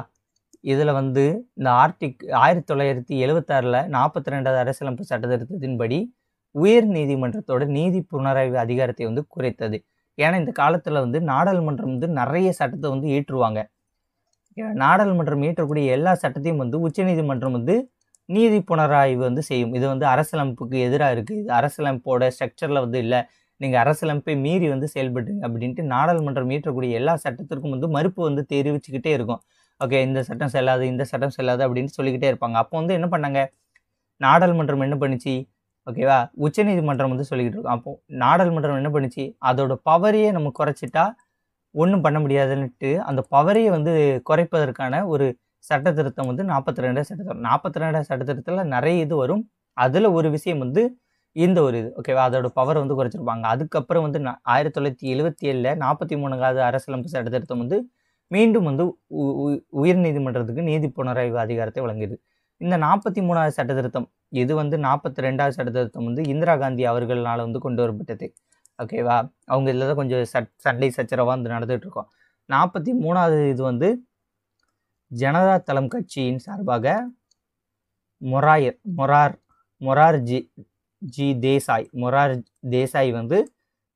இதில் வந்து இந்த ஆர்டிக் ஆயிரத்தி தொள்ளாயிரத்தி எழுபத்தாறில் நாற்பத்தி ரெண்டாவது அரசியலமைப்பு சட்டத்திருத்தத்தின்படி உயர் நீதிமன்றத்தோட நீதி புனராய்வு அதிகாரத்தை வந்து குறைத்தது ஏன்னா இந்த காலத்தில் வந்து நாடாளுமன்றம் வந்து நிறைய சட்டத்தை வந்து ஏற்றுவாங்க நாடாளுமன்றம் ஏற்றக்கூடிய எல்லா சட்டத்தையும் வந்து உச்சநீதிமன்றம் வந்து நீதி புனராய்வு வந்து செய்யும் இது வந்து அரசியலமைப்புக்கு எதிராக இருக்குது இது அரசியலமைப்போட ஸ்ட்ரக்சரில் வந்து இல்லை நீங்கள் அரசியலமைப்பை மீறி வந்து செயல்பட்டுங்க அப்படின்ட்டு நாடாளுமன்றம் ஏற்றக்கூடிய எல்லா சட்டத்திற்கும் வந்து மறுப்பு வந்து தெரிவிச்சுக்கிட்டே இருக்கும் ஓகே இந்த சட்டம் செல்லாது இந்த சட்டம் செல்லாது அப்படின்னு சொல்லிக்கிட்டே இருப்பாங்க அப்போ வந்து என்ன பண்ணாங்க நாடாளுமன்றம் என்ன பண்ணுச்சு ஓகேவா உச்சநீதிமன்றம் வந்து சொல்லிக்கிட்டு இருக்கோம் அப்போ நாடாளுமன்றம் என்ன பண்ணுச்சு அதோட பவரையே நம்ம குறைச்சிட்டா ஒன்றும் பண்ண முடியாதுன்னுட்டு அந்த பவரையை வந்து குறைப்பதற்கான ஒரு சட்ட திருத்தம் வந்து நாற்பத்தி ரெண்டாவது சட்டத்திருத்தம் நாற்பத்தி சட்ட திருத்தத்தில் நிறைய இது வரும் அதில் ஒரு விஷயம் வந்து இந்த ஒரு இது ஓகேவா அதோட பவர் வந்து குறைச்சிருப்பாங்க அதுக்கப்புறம் வந்து ஆயிரத்தி தொள்ளாயிரத்தி எழுபத்தி ஏழில் நாற்பத்தி மூணுக்காவது அரசியலமைப்பு சட்டத்திருத்தம் வந்து மீண்டும் வந்து உயர் நீதிமன்றத்துக்கு நீதி புனராய்வு அதிகாரத்தை வழங்குது இந்த நாற்பத்தி மூணாவது சட்டத்திருத்தம் இது வந்து நாற்பத்தி ரெண்டாவது சட்டத்திருத்தம் வந்து இந்திரா காந்தி அவர்களால் வந்து கொண்டு வரப்பட்டது ஓகேவா அவங்க இதில் தான் கொஞ்சம் சட் சண்டை சச்சரவாக வந்து நடந்துகிட்ருக்கோம் நாற்பத்தி மூணாவது இது வந்து ஜனதா தளம் கட்சியின் சார்பாக மொராயர் மொரார் மொரார் ஜி ஜி தேசாய் மொரார் தேசாய் வந்து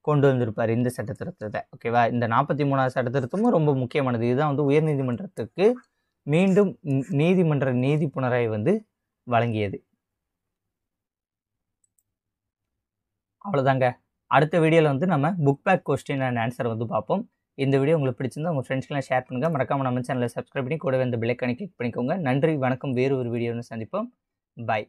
கொண்டு வந்திருப்பார் இந்த சட்டத்திருத்தத்தை ஓகேவா இந்த நாற்பத்தி மூணாவது சட்டத்திருத்தமும் ரொம்ப முக்கியமானது இதுதான் வந்து உயர்நீதிமன்றத்துக்கு மீண்டும் நீதிமன்ற நீதி வந்து வழங்கியது அவ்வளோதாங்க அடுத்த வீடியோவில் வந்து நம்ம book back question and answer வந்து பார்ப்போம் இந்த வீடியோ உங்களுக்கு பிடிச்சிருந்தா உங்கள் ஃப்ரெண்ட்ஸ்க்கெல்லாம் ஷேர் பண்ணுங்கள் மறக்காமல் நம்ம சேனலை சப்ஸ்கிரைப் பண்ணி வந்து பிளேக் பிள்ளைக்கான கிளிக் பண்ணிக்கோங்க நன்றி வணக்கம் வேறு ஒரு வீடியோன்னு சந்திப்போம் பாய்